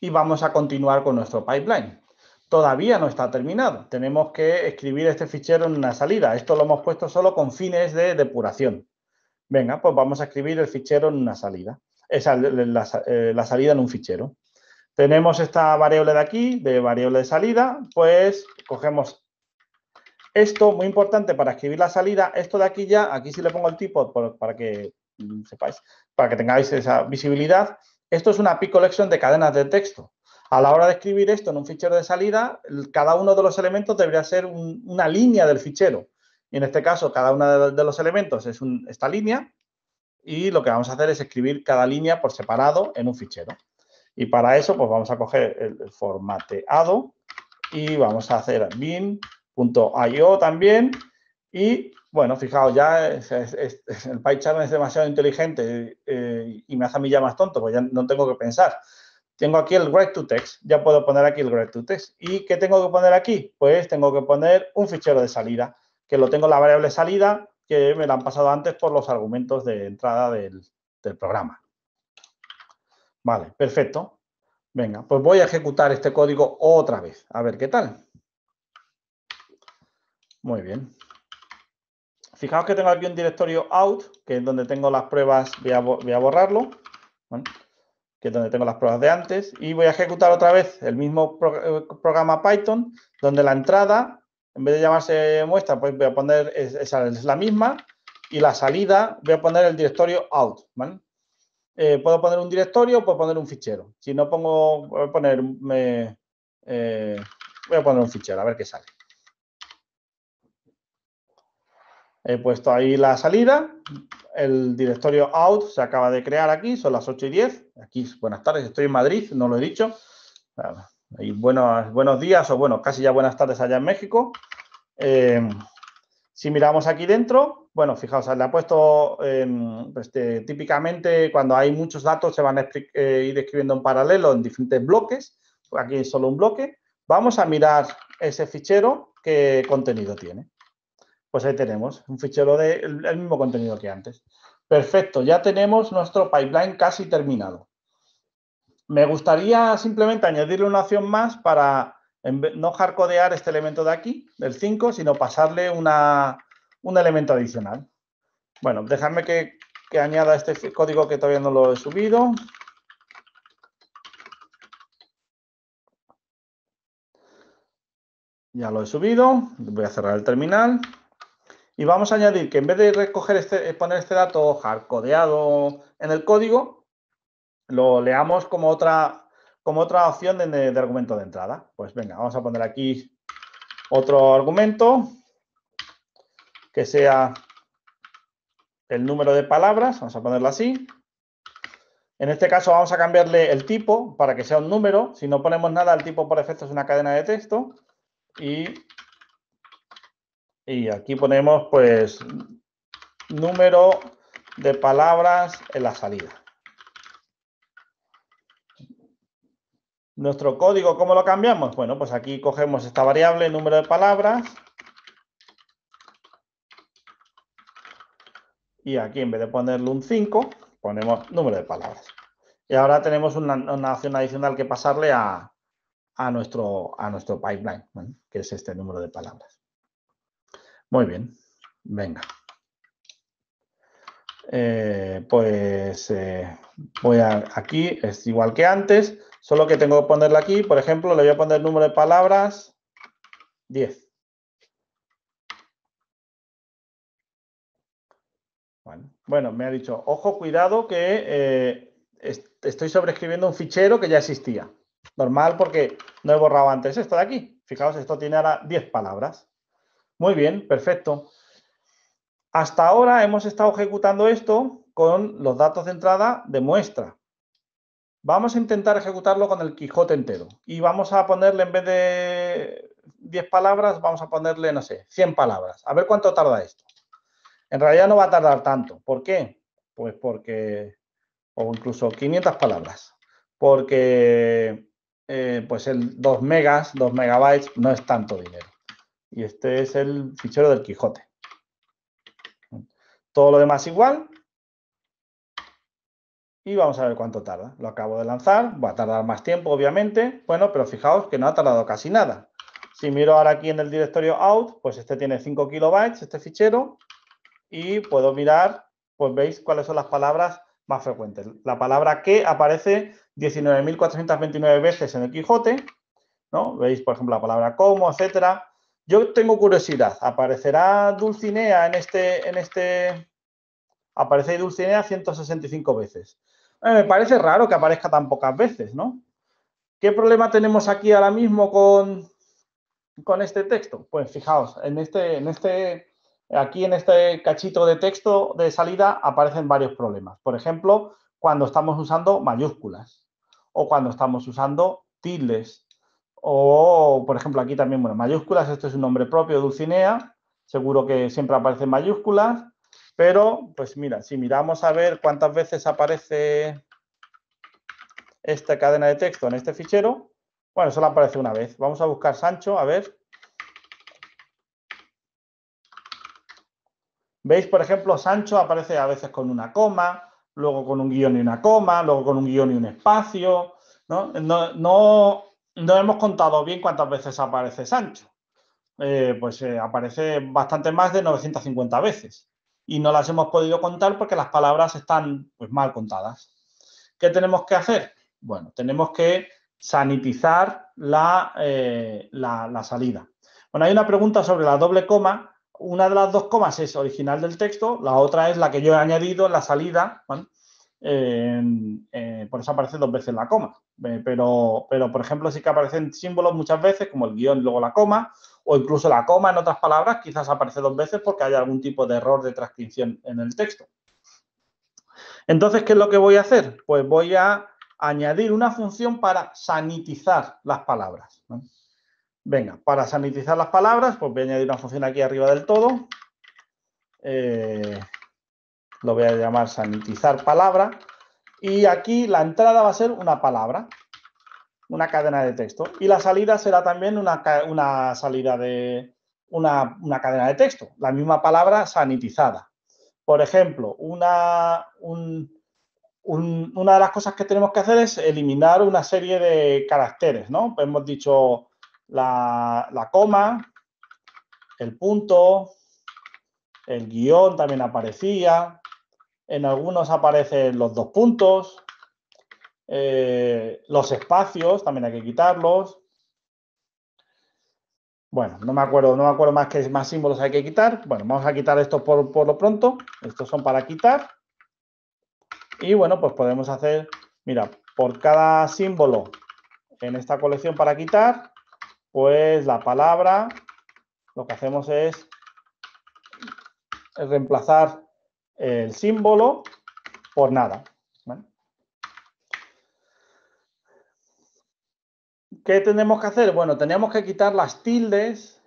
y vamos a continuar con nuestro pipeline todavía no está terminado. Tenemos que escribir este fichero en una salida. Esto lo hemos puesto solo con fines de depuración. Venga, pues vamos a escribir el fichero en una salida. Eh, la, salida en un fichero. Tenemos esta variable de aquí, de variable de salida, pues cogemos esto, muy importante para escribir la salida, esto de aquí ya, aquí sí le pongo el tipo para que mm, sepáis, para que tengáis esa visibilidad. Esto es una P-Collection de cadenas de texto. A la hora de escribir esto en un fichero de salida, cada uno de los elementos debería ser una línea del fichero. Y en este caso, cada uno de los elementos es esta línea y lo que vamos a hacer es escribir cada línea por separado en un fichero. Y para eso, pues vamos a coger el formateado y vamos a hacer bin.io también. Y bueno, fijaos, ya el PyCharm es demasiado inteligente eh, y me hace a mí ya más tonto, pues ya no tengo que pensar. Tengo aquí el Write to Text, ya puedo poner aquí el Write to Text. ¿Y qué tengo que poner aquí? Pues tengo que poner un fichero de salida, que lo tengo en la variable salida, que me la han pasado antes por los argumentos de entrada del, programa. Vale, perfecto. Venga, pues voy a ejecutar este código otra vez, a ver qué tal. Muy bien. Fijaos que tengo aquí un directorio out, que es donde tengo las pruebas, voy a, borrarlo. Bueno, que es donde tengo las pruebas de antes, y voy a ejecutar otra vez el mismo eh, programa Python, donde la entrada, en vez de llamarse muestra, pues voy a poner, esa es la misma, y la salida voy a poner el directorio out, ¿vale? Eh, puedo poner un directorio, o puedo poner un fichero. Si no pongo, voy a poner, me, eh, voy a poner un fichero, a ver qué sale. He puesto ahí la salida, el directorio out se acaba de crear aquí, son las 8 y 10. Aquí, buenas tardes, estoy en Madrid, no lo he dicho. Y buenos, buenos días o bueno, casi ya buenas tardes allá en México. Eh, si miramos aquí dentro, bueno, fijaos, le ha puesto, em, pues, típicamente cuando hay muchos datos se van a eh, ir escribiendo en paralelo en diferentes bloques. Aquí es solo un bloque. Vamos a mirar ese fichero, qué contenido tiene. Pues ahí tenemos un fichero del mismo contenido que antes. Perfecto, ya tenemos nuestro pipeline casi terminado. Me gustaría simplemente añadirle una opción más para no hardcodear este elemento de aquí, del 5, sino pasarle un elemento adicional. Bueno, dejadme que, que añada este código que todavía no lo he subido. Ya lo he subido. Voy a cerrar el terminal. Y vamos a añadir que en vez de recoger este, eh, poner este dato hardcodeado en el código, lo leamos como otra, como otra opción de, de argumento de entrada. Pues venga, vamos a poner aquí otro argumento que sea el número de palabras, vamos a ponerlo así. En este caso vamos a cambiarle el tipo para que sea un número. Si no ponemos nada, el tipo por defecto es una cadena de texto. Y y aquí ponemos pues número de palabras en la salida. Nuestro código, ¿cómo lo cambiamos? Bueno, pues aquí cogemos esta variable, número de palabras. Y aquí en vez de ponerle un 5, ponemos número de palabras. Y ahora tenemos una, una adicional que pasarle a, nuestro, a nuestro pipeline, que es este número de palabras. Muy bien, venga. Eh, pues eh, voy a, aquí, es igual que antes, solo que tengo que ponerle aquí, por ejemplo, le voy a poner el número de palabras 10. Bueno, me ha dicho, ojo, cuidado que eh, estoy sobreescribiendo un fichero que ya existía. Normal porque no he borrado antes esto de aquí. Fijaos, esto tiene ahora 10 palabras. Muy bien, perfecto. Hasta ahora hemos estado ejecutando esto con los datos de entrada de muestra. Vamos a intentar ejecutarlo con el Quijote entero y vamos a ponerle en vez de 10 palabras, vamos a ponerle, no sé, 100 palabras. A ver cuánto tarda esto. En realidad no va a tardar tanto. ¿Por qué? Pues porque, o incluso 500 palabras, porque eh, pues el 2 megas, 2 megabytes no es tanto dinero y este es el fichero del Quijote. Todo lo demás igual. Y vamos a ver cuánto tarda. Lo acabo de lanzar, va a tardar más tiempo, obviamente. Bueno, pero fijaos que no ha tardado casi nada. Si miro ahora aquí en el directorio out, pues este tiene 5 kilobytes, este fichero, y puedo mirar, pues veis cuáles son las palabras más frecuentes. La palabra que aparece 19.429 veces en el Quijote, ¿no? Veis, por ejemplo, la palabra como, etcétera. Yo tengo curiosidad, ¿aparecerá Dulcinea en este, en este? Aparece Dulcinea 165 veces. Eh, me parece raro que aparezca tan pocas veces, ¿no? ¿Qué problema tenemos aquí ahora mismo con, con este texto? Pues fijaos, en este, en este, aquí en este cachito de texto de salida aparecen varios problemas. Por ejemplo, cuando estamos usando mayúsculas o cuando estamos usando tildes o, por ejemplo, aquí también, bueno, mayúsculas, esto es un nombre propio, Dulcinea, seguro que siempre aparecen mayúsculas, pero, pues mira, si miramos a ver cuántas veces aparece esta cadena de texto en este fichero, bueno, solo aparece una vez. Vamos a buscar Sancho, a ver. ¿Veis, por ejemplo, Sancho aparece a veces con una coma, luego con un guión y una coma, luego con un guión y un espacio, ¿no? no no hemos contado bien cuántas veces aparece Sancho. Eh, pues eh, aparece bastante más de 950 veces y no las hemos podido contar porque las palabras están pues, mal contadas. ¿Qué tenemos que hacer? Bueno, tenemos que sanitizar eh, la, la, salida. Bueno, hay una pregunta sobre la doble coma. Una de las dos comas es original del texto, la otra es la que yo he añadido, la salida. Eh, por eso aparece dos veces la coma. Eh, pero, pero, por ejemplo, sí que aparecen símbolos muchas veces, como el guión y luego la coma, o incluso la coma en otras palabras, quizás aparece dos veces porque hay algún tipo de error de transcripción en el texto. Entonces, ¿qué es lo que voy a hacer? Pues voy a añadir una función para sanitizar las palabras. Venga, para sanitizar las palabras, pues voy a añadir una función aquí arriba del todo. Eh, lo voy a llamar sanitizar palabra, y aquí la entrada va a ser una palabra, una cadena de texto, y la salida será también una, salida de una, cadena de texto, la misma palabra sanitizada. Por ejemplo, una, una de las cosas que tenemos que hacer es eliminar una serie de caracteres, ¿no? hemos dicho la, la coma, el punto, el guión también aparecía, en algunos aparecen los dos puntos, eh, los espacios también hay que quitarlos. Bueno, no me acuerdo, no me acuerdo más qué más símbolos hay que quitar. Bueno, vamos a quitar estos por, por lo pronto. Estos son para quitar. Y bueno, pues podemos hacer, mira, por cada símbolo en esta colección para quitar, pues la palabra, lo que hacemos es reemplazar el símbolo por nada. ¿Qué tenemos que hacer? Bueno, tendríamos que quitar las tildes,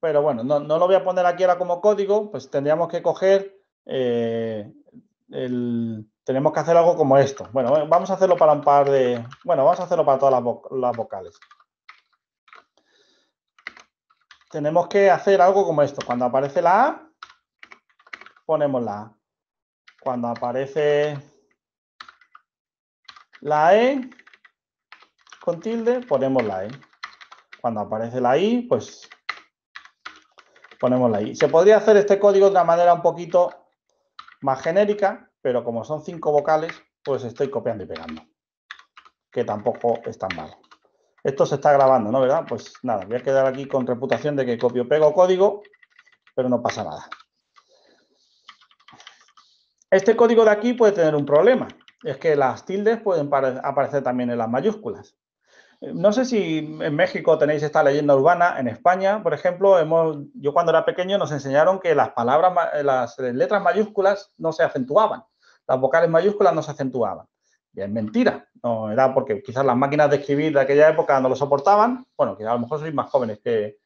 pero bueno, no, lo voy a poner aquí ahora como código, pues tendríamos que coger eh, el, tenemos que hacer algo como esto. Bueno, eh, vamos a hacerlo para un par de... Bueno, vamos a hacerlo para todas las, las, vocales. Tenemos que hacer algo como esto. Cuando aparece la A, ponemos la A cuando aparece la E con tilde, ponemos la E. Cuando aparece la I, pues ponemos la I. Se podría hacer este código de una manera un poquito más genérica, pero como son cinco vocales, pues estoy copiando y pegando, que tampoco es tan malo. Esto se está grabando, ¿no? ¿Verdad? Pues nada, voy a quedar aquí con reputación de que copio, pego código, pero no pasa nada. Este código de aquí puede tener un problema. Es que las tildes pueden aparecer también en las mayúsculas. No sé si en México tenéis esta leyenda urbana, en España, por ejemplo, hemos, yo cuando era pequeño nos enseñaron que las palabras, eh, las letras mayúsculas no se acentuaban, las vocales mayúsculas no se acentuaban. Y es mentira, no era porque quizás las máquinas de escribir de aquella época no lo soportaban, bueno, que a lo mejor sois más jóvenes que,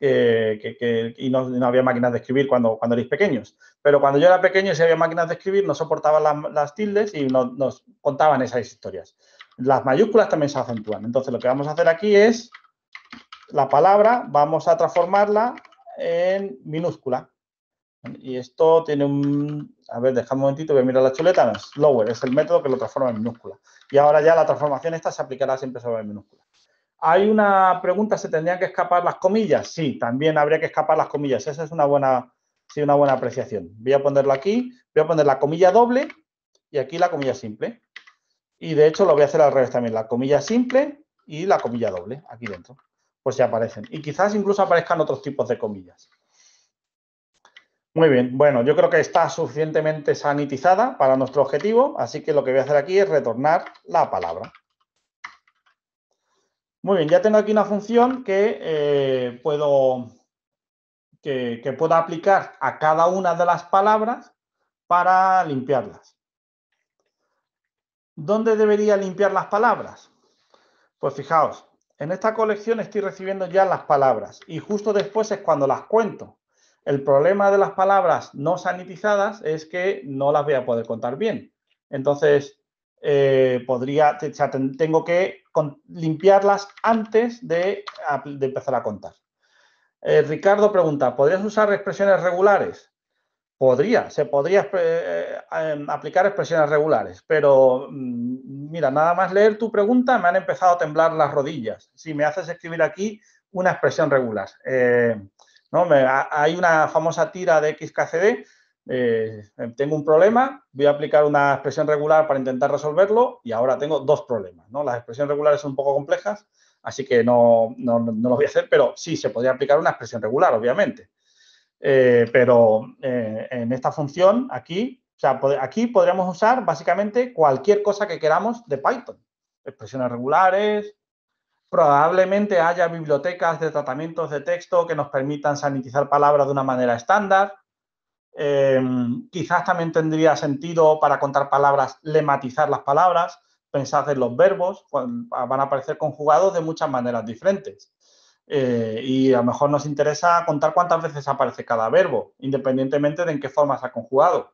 y no, había máquinas de escribir cuando, cuando pequeños. Pero cuando yo era pequeño, si había máquinas de escribir, no soportaban las, tildes y nos contaban esas historias. Las mayúsculas también se acentúan. Entonces, lo que vamos a hacer aquí es la palabra, vamos a transformarla en minúscula. Y esto tiene un... A ver, dejad un momentito que mira la chuleta. es es el método que lo transforma en minúscula. Y ahora ya la transformación esta se aplicará siempre sobre minúscula. Hay una pregunta, ¿se tendrían que escapar las comillas? Sí, también habría que escapar las comillas. Esa es una buena, sí, una buena apreciación. Voy a ponerlo aquí, voy a poner la comilla doble y aquí la comilla simple. Y de hecho lo voy a hacer al revés también, la comilla simple y la comilla doble aquí dentro. Pues ya aparecen. Y quizás incluso aparezcan otros tipos de comillas. Muy bien, bueno, yo creo que está suficientemente sanitizada para nuestro objetivo, así que lo que voy a hacer aquí es retornar la palabra. Muy bien, ya tengo aquí una función que, eh, puedo, que, puedo aplicar a cada una de las palabras para limpiarlas. ¿Dónde debería limpiar las palabras? Pues fijaos, en esta colección estoy recibiendo ya las palabras y justo después es cuando las cuento. El problema de las palabras no sanitizadas es que no las voy a poder contar bien. Entonces, eh, podría, tengo que limpiarlas antes de, empezar a contar. Eh, Ricardo pregunta, ¿podrías usar expresiones regulares? Podría, se podría eh, em, aplicar expresiones regulares, pero mm, mira, nada más leer tu pregunta me han empezado a temblar las rodillas. Si me haces escribir aquí una expresión regular. ¿no? hay una famosa tira de XKCD eh, tengo un problema, voy a aplicar una expresión regular para intentar resolverlo y ahora tengo dos problemas. Las expresiones regulares son un poco complejas, así que no, lo voy a hacer, pero sí se podría aplicar una expresión regular, obviamente. Eh, pero eh, en esta función aquí, o sea, aquí podríamos usar básicamente cualquier cosa que queramos de Python. Expresiones regulares, probablemente haya bibliotecas de tratamientos de texto que nos permitan sanitizar palabras de una manera estándar. Em, quizás también tendría sentido para contar palabras lematizar las palabras, pensar en los verbos, pues, ah, van a aparecer conjugados de muchas maneras diferentes. Eh, y a lo mejor nos interesa contar cuántas veces aparece cada verbo, independientemente de en qué forma se ha conjugado.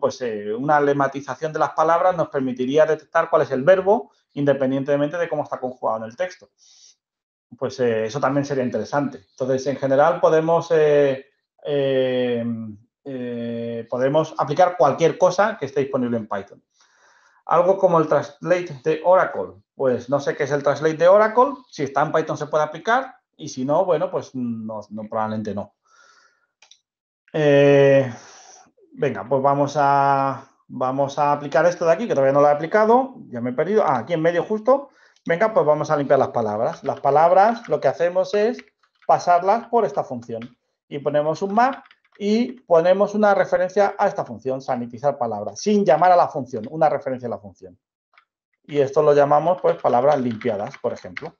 Pues eh, una lematización de las palabras nos permitiría detectar cuál es el verbo, independientemente de cómo está conjugado en el texto. Pues eh, eso también sería interesante. Entonces, en general podemos em, eh, podemos aplicar cualquier cosa que esté disponible en Python. Algo como el Translate de Oracle. Pues no sé qué es el Translate de Oracle. Si está en Python se puede aplicar y si no, bueno, pues no, probablemente no. Eh, venga, pues vamos a, vamos a aplicar esto de aquí, que todavía no lo he aplicado. Ya me he perdido. Ah, aquí en medio justo. Venga, pues vamos a limpiar las palabras. Las palabras lo que hacemos es pasarlas por esta función. Y ponemos un map y ponemos una referencia a esta función, sanitizar palabras, sin llamar a la función, una referencia a la función. Y esto lo llamamos pues palabras limpiadas, por ejemplo.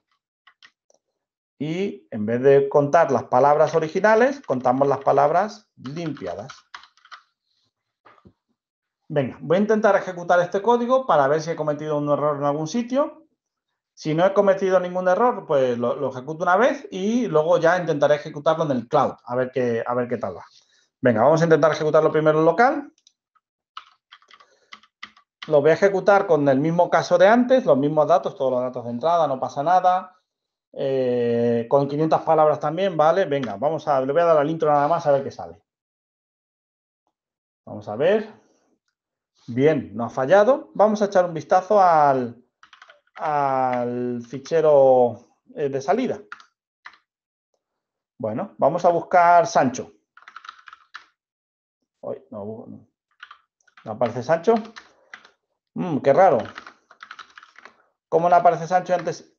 Y en vez de contar las palabras originales, contamos las palabras limpiadas. Venga, voy a intentar ejecutar este código para ver si he cometido un error en algún sitio. Si no he cometido ningún error, pues lo, ejecuto una vez y luego ya intentaré ejecutarlo en el cloud, a ver qué, a ver qué tal va. Venga, vamos a intentar ejecutarlo primero en local. Lo voy a ejecutar con el mismo caso de antes, los mismos datos, todos los datos de entrada, no pasa nada. Eh, con 500 palabras también, ¿vale? Venga, vamos a, le voy a dar al intro nada más a ver qué sale. Vamos a ver. Bien, no ha fallado. Vamos a echar un vistazo al fichero eh, de salida. Bueno, vamos a buscar Sancho no, aparece Sancho. Mm, qué raro. ¿Cómo no aparece Sancho antes?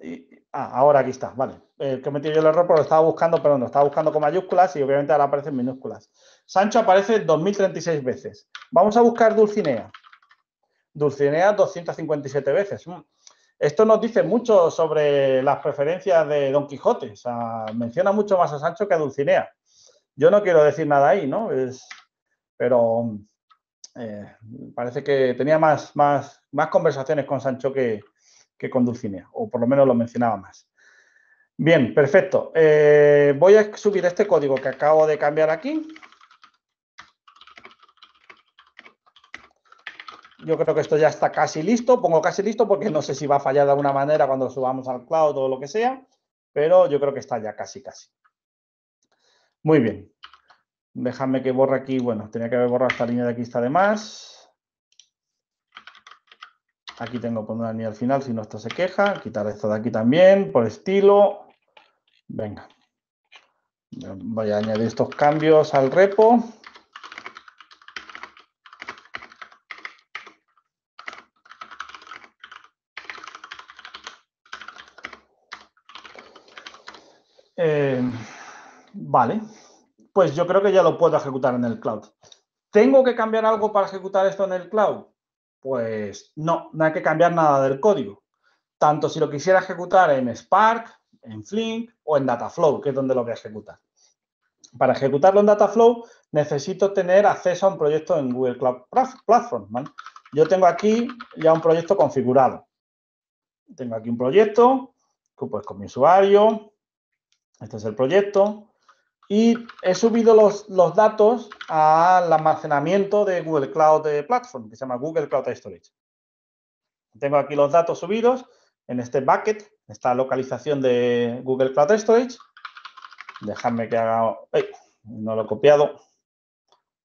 ah, ahora aquí está, vale. Eh, que yo el error, porque lo estaba buscando, pero no, estaba buscando con mayúsculas y obviamente ahora aparecen minúsculas. Sancho aparece 2036 veces. Vamos a buscar Dulcinea. Dulcinea 257 veces. Mm. Esto nos dice mucho sobre las preferencias de Don Quijote. O sea, menciona mucho más a Sancho que a Dulcinea. Yo no quiero decir nada ahí, ¿no? Es, pero eh, parece que tenía más, conversaciones con Sancho que, que con Dulcinea, o por lo menos lo mencionaba más. Bien, perfecto. Eh, voy a subir este código que acabo de cambiar aquí. Yo creo que esto ya está casi listo. Pongo casi listo porque no sé si va a fallar de alguna manera cuando subamos al cloud o lo que sea, pero yo creo que está ya casi, casi. Muy bien. Déjame que borre aquí, bueno, tenía que haber borrado esta línea de aquí, está de más. Aquí tengo poner una línea al final, si no esto se queja. Quitar esto de aquí también, por estilo. Venga. Voy a añadir estos cambios al repo. Eh, vale pues yo creo que ya lo puedo ejecutar en el cloud. ¿Tengo que cambiar algo para ejecutar esto en el cloud? Pues no, no hay que cambiar nada del código. Tanto si lo quisiera ejecutar en Spark, en Flink o en Dataflow, que es donde lo voy a ejecutar. Para ejecutarlo en Dataflow necesito tener acceso a un proyecto en Google Cloud Platform. Yo tengo aquí ya un proyecto configurado. Tengo aquí un proyecto pues, con mi usuario. Este es el proyecto. Y he subido los, datos al almacenamiento de Google Cloud eh, Platform, que se llama Google Cloud Storage. Tengo aquí los datos subidos en este bucket, esta localización de Google Cloud Storage. Dejadme que haga... No lo he copiado.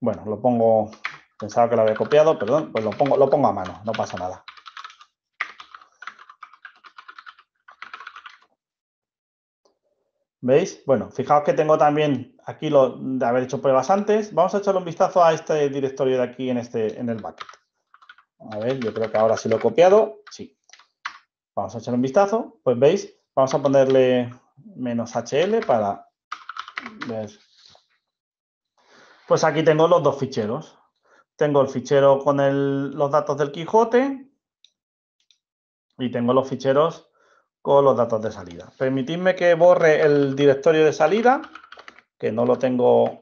Bueno, lo pongo... Pensaba que lo había copiado, perdón. Pues lo pongo, lo pongo a mano, no pasa nada. ¿Veis? Bueno, fijaos que tengo también aquí lo de haber hecho pruebas antes. Vamos a echarle un vistazo a este directorio de aquí en, este, en el bucket. A ver, yo creo que ahora sí lo he copiado. Sí. Vamos a echar un vistazo. Pues veis, vamos a ponerle menos HL para ver. Pues aquí tengo los dos ficheros. Tengo el fichero con los datos del Quijote y tengo los ficheros con los datos de salida. Permitidme que borre el directorio de salida, que no lo tengo...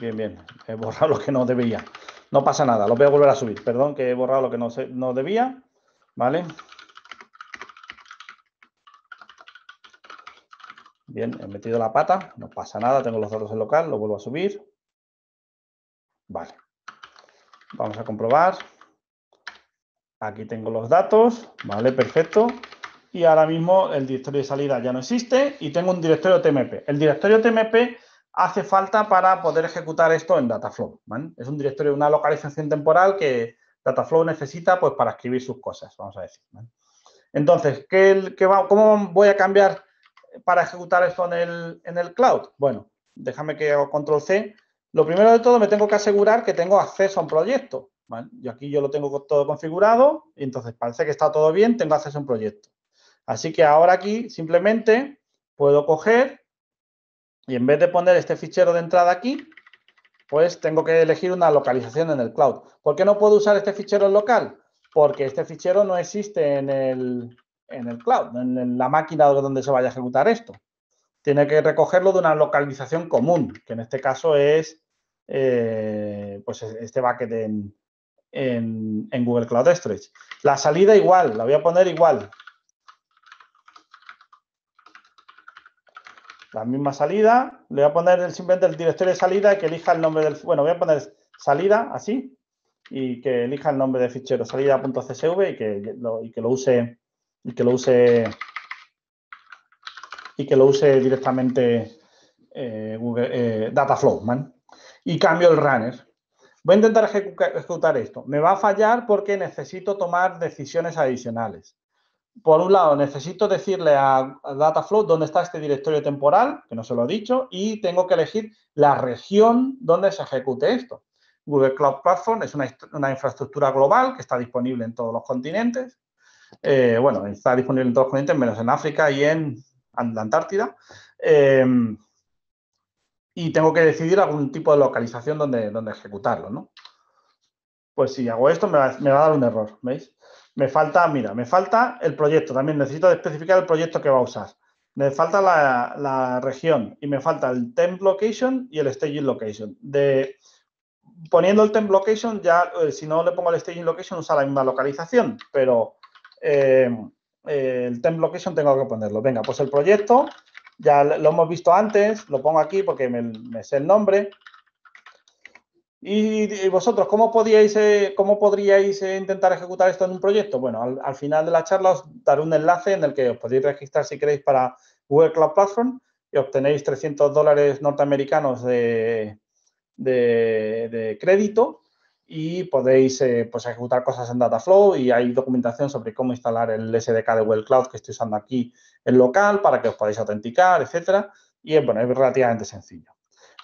Bien, bien, he borrado lo que no debía. No pasa nada, lo voy a volver a subir. Perdón que he borrado lo que no, no debía. ¿Vale? Bien, he metido la pata, no pasa nada, tengo los datos en local, lo vuelvo a subir. Vale. Vamos a comprobar. Aquí tengo los datos, vale, perfecto. Y ahora mismo el directorio de salida ya no existe y tengo un directorio TMP. El directorio TMP hace falta para poder ejecutar esto en Dataflow. Es un directorio, una localización temporal que Dataflow necesita pues, para escribir sus cosas, vamos a decir. Entonces, ¿cómo voy a cambiar para ejecutar esto en el, en el cloud? Bueno, déjame que hago control C. Lo primero de todo, me tengo que asegurar que tengo acceso a un proyecto. ¿vale? Yo aquí yo lo tengo todo configurado y entonces parece que está todo bien, tengo acceso a un proyecto. Así que ahora aquí simplemente puedo coger y en vez de poner este fichero de entrada aquí, pues tengo que elegir una localización en el cloud. ¿Por qué no puedo usar este fichero local? Porque este fichero no existe en el, cloud, en la máquina donde se vaya a ejecutar esto. Tiene que recogerlo de una localización común, que en este caso es eh, pues este bucket en, en, Google Cloud Storage. La salida igual, la voy a poner igual. La misma salida, le voy a poner el, simplemente el directorio de salida que elija el nombre del... Bueno, voy a poner salida, así, y que elija el nombre de fichero salida.csv y que lo, y que lo use y que lo use y que lo use directamente eh, eh, Dataflow, man. Y cambio el runner voy a intentar ejecutar esto. Me va a fallar porque necesito tomar decisiones adicionales. Por un lado, necesito decirle a, Dataflow dónde está este directorio temporal, que no se lo he dicho, y tengo que elegir la región donde se ejecute esto. Google Cloud Platform es una, infraestructura global que está disponible en todos los continentes. Eh, bueno, está disponible en todos los continentes, menos en África y en la Antártida. Eh, y tengo que decidir algún tipo de localización donde, donde ejecutarlo, ¿no? Pues si hago esto me va, a dar un error, ¿veis? Me falta, mira, me falta el proyecto, también necesito especificar el proyecto que va a usar. Me falta la, región y me falta el temp location y el staging location. De, poniendo el temp location, ya eh, si no le pongo el staging location, usa la misma localización, pero eh, eh, el temp location tengo que ponerlo. Venga, pues el proyecto ya lo hemos visto antes, lo pongo aquí porque me, sé el nombre. ¿Y, vosotros cómo, eh, podríais eh, intentar ejecutar esto en un proyecto? Bueno, al, final de la charla os daré un enlace en el que os podéis registrar si queréis para Google Cloud Platform y obtenéis 300 dólares norteamericanos de crédito y podéis eh, pues, ejecutar cosas en Dataflow y hay documentación sobre cómo instalar el SDK de WellCloud Cloud que estoy usando aquí en local para que os podáis autenticar, etcétera. Y eh, bueno, es relativamente sencillo.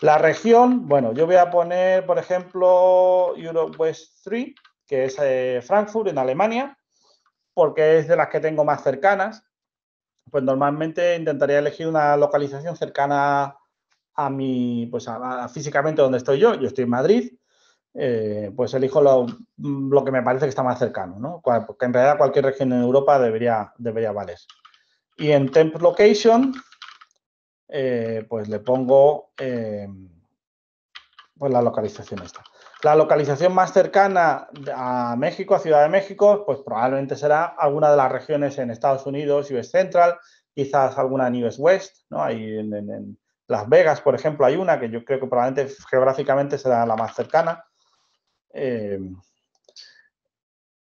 La región, bueno, yo voy a poner, por ejemplo, Europe West 3, que es eh, Frankfurt, en Alemania, porque es de las que tengo más cercanas. Pues normalmente intentaría elegir una localización cercana a mi, pues físicamente donde estoy yo. Yo estoy en Madrid, eh, pues elijo lo, mm, lo, que me parece que está más cercano, Porque en realidad cualquier región en Europa debería, debería valer. Y en temp location, eh, pues le pongo eh, pues la localización esta. La localización más cercana a México, a Ciudad de México, pues probablemente será alguna de las regiones en Estados Unidos, US Central, quizás alguna en US West, ¿no? en Las Vegas, por ejemplo, hay una que yo creo que probablemente geográficamente será la más cercana. Eh,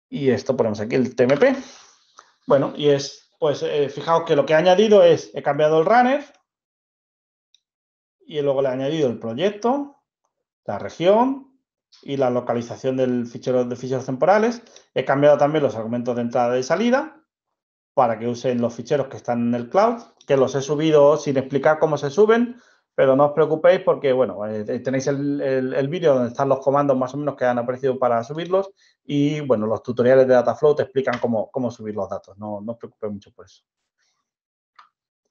y esto ponemos aquí el TMP. Bueno, y es, pues eh, fijaos que lo que he añadido es, he cambiado el runner y luego le he añadido el proyecto, la región y la localización del fichero de ficheros temporales. He cambiado también los argumentos de entrada y salida para que usen los ficheros que están en el cloud, que los he subido sin explicar cómo se suben, pero no os preocupéis porque, bueno, eh, tenéis el, vídeo donde están los comandos más o menos que han aparecido para subirlos y, bueno, los tutoriales de Dataflow te explican cómo, subir los datos. No, no os preocupéis mucho por eso.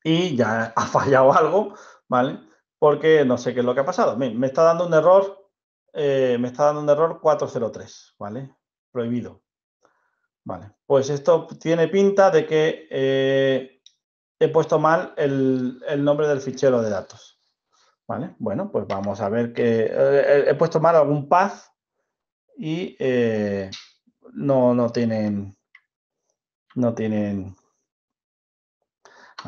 Y ya ha fallado algo, ¿vale? Porque no sé qué es lo que ha pasado. Me, está dando un error, eh, me está dando un error 403, ¿vale? Prohibido. Vale, pues esto tiene pinta de que eh, he puesto mal el nombre del fichero de datos. Bueno, pues vamos a ver que eh, he puesto mal algún path y eh, no, tienen, no tienen.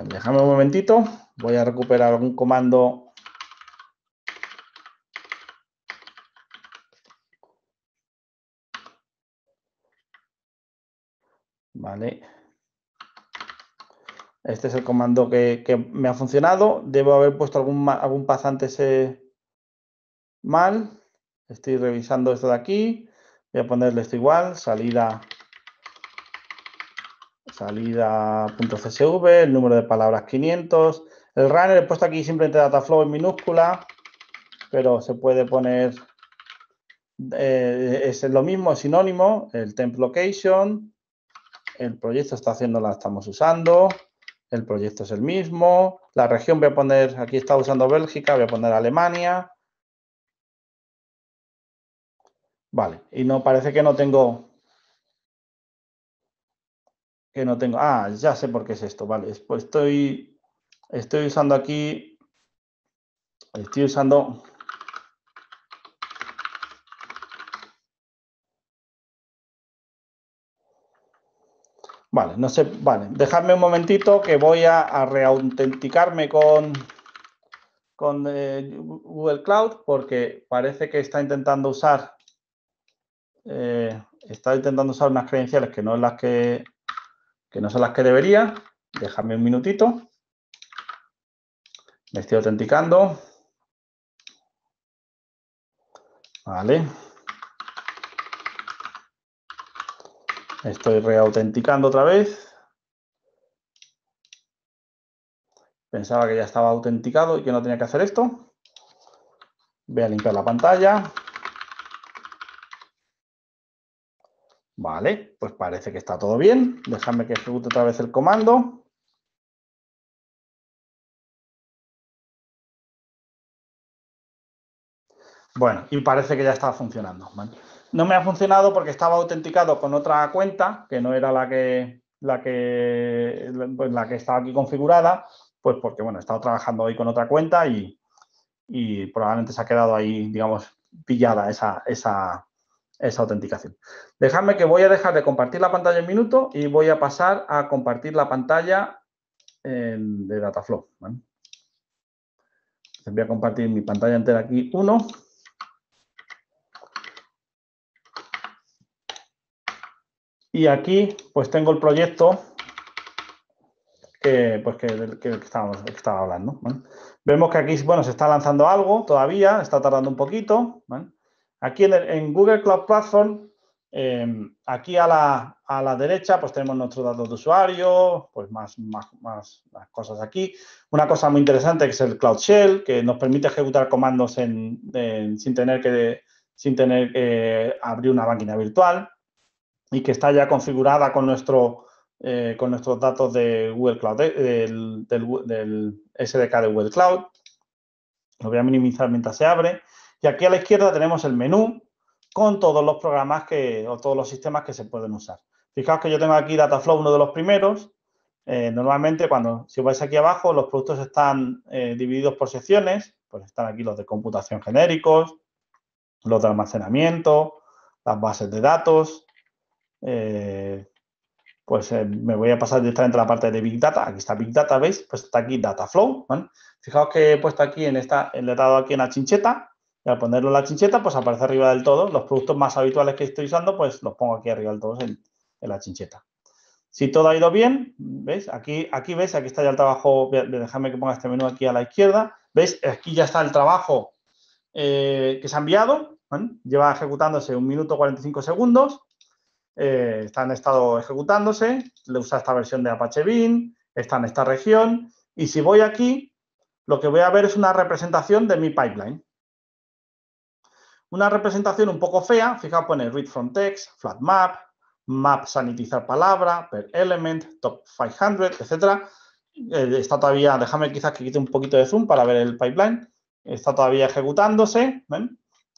déjame un momentito, voy a recuperar algún comando Vale. Este es el comando que, me ha funcionado. Debo haber puesto algún, pasante eh, mal. Estoy revisando esto de aquí. Voy a ponerle esto igual. Salida salida.csv, el número de palabras 500. El runner he puesto aquí simplemente dataflow en minúscula, pero se puede poner, eh, es lo mismo, es sinónimo, el temp location, el proyecto está haciendo, la estamos usando, el proyecto es el mismo, la región voy a poner, aquí está usando Bélgica, voy a poner Alemania. Vale, y no parece que no tengo que no tengo. Ah, ya sé por qué es esto. Vale, pues estoy, estoy usando aquí, estoy usando Vale, no sé, vale, dejadme un momentito que voy a, reautenticarme con, con eh, Google Cloud porque parece que está intentando usar eh, está intentando usar unas credenciales que no es las que, no son las que debería. Dejadme un minutito. Me estoy autenticando. Vale. Estoy reautenticando otra vez. Pensaba que ya estaba autenticado y que no tenía que hacer esto. Voy a limpiar la pantalla. Vale, pues parece que está todo bien. Déjame que ejecute otra vez el comando. Bueno, y parece que ya está funcionando. ¿vale? No me ha funcionado porque estaba autenticado con otra cuenta, que no era la que, la que, la pues, que estaba aquí configurada, pues porque, bueno, he estado trabajando hoy con otra cuenta y, probablemente se ha quedado ahí, digamos, pillada esa, autenticación. Dejadme que voy a dejar de compartir la pantalla un minuto y voy a pasar a compartir la pantalla de Dataflow. Voy a compartir mi pantalla entera aquí, uno. Y aquí pues tengo el proyecto que, pues, que, estábamos, estaba hablando. Vemos que aquí bueno, se está lanzando algo todavía, está tardando un poquito. Aquí en, Google Cloud Platform, em, aquí a la, a la, derecha, pues tenemos nuestros datos de usuario, pues más, las cosas aquí. Una cosa muy interesante que es el Cloud Shell, que nos permite ejecutar comandos en, sin tener que, sin tener eh, abrir una máquina virtual y que está ya configurada con, nuestro, eh, con nuestros datos de Google Cloud, del, SDK de Google Cloud. Lo voy a minimizar mientras se abre. Y aquí a la izquierda tenemos el menú con todos los programas que, o todos los sistemas que se pueden usar. Fijaos que yo tengo aquí Dataflow, uno de los primeros. Eh, normalmente, cuando si vais aquí abajo, los productos están eh, divididos por secciones. Pues están aquí los de computación genéricos, los de almacenamiento, las bases de datos, eh, pues eh, me voy a pasar directamente a la parte de Big Data. Aquí está Big Data, ¿veis? Pues está aquí Dataflow. ¿vale? Fijaos que he puesto aquí, en esta, le he dado aquí en la chincheta. Y al ponerlo en la chincheta, pues aparece arriba del todo. Los productos más habituales que estoy usando, pues los pongo aquí arriba del todo en, la chincheta. Si todo ha ido bien, ¿veis? Aquí, aquí veis, aquí está ya el trabajo. Déjame que ponga este menú aquí a la izquierda. ¿Veis? Aquí ya está el trabajo eh, que se ha enviado. Lleva ejecutándose un minuto 45 segundos eh, están estado ejecutándose, le usa esta versión de Apache Bin está en esta región. Y si voy aquí, lo que voy a ver es una representación de mi pipeline. Una representación un poco fea, fijaos, pone read from text, flat map, map sanitizar palabra, per element, top 500, etcétera. Eh, está todavía, déjame quizás que quite un poquito de zoom para ver el pipeline. Está todavía ejecutándose.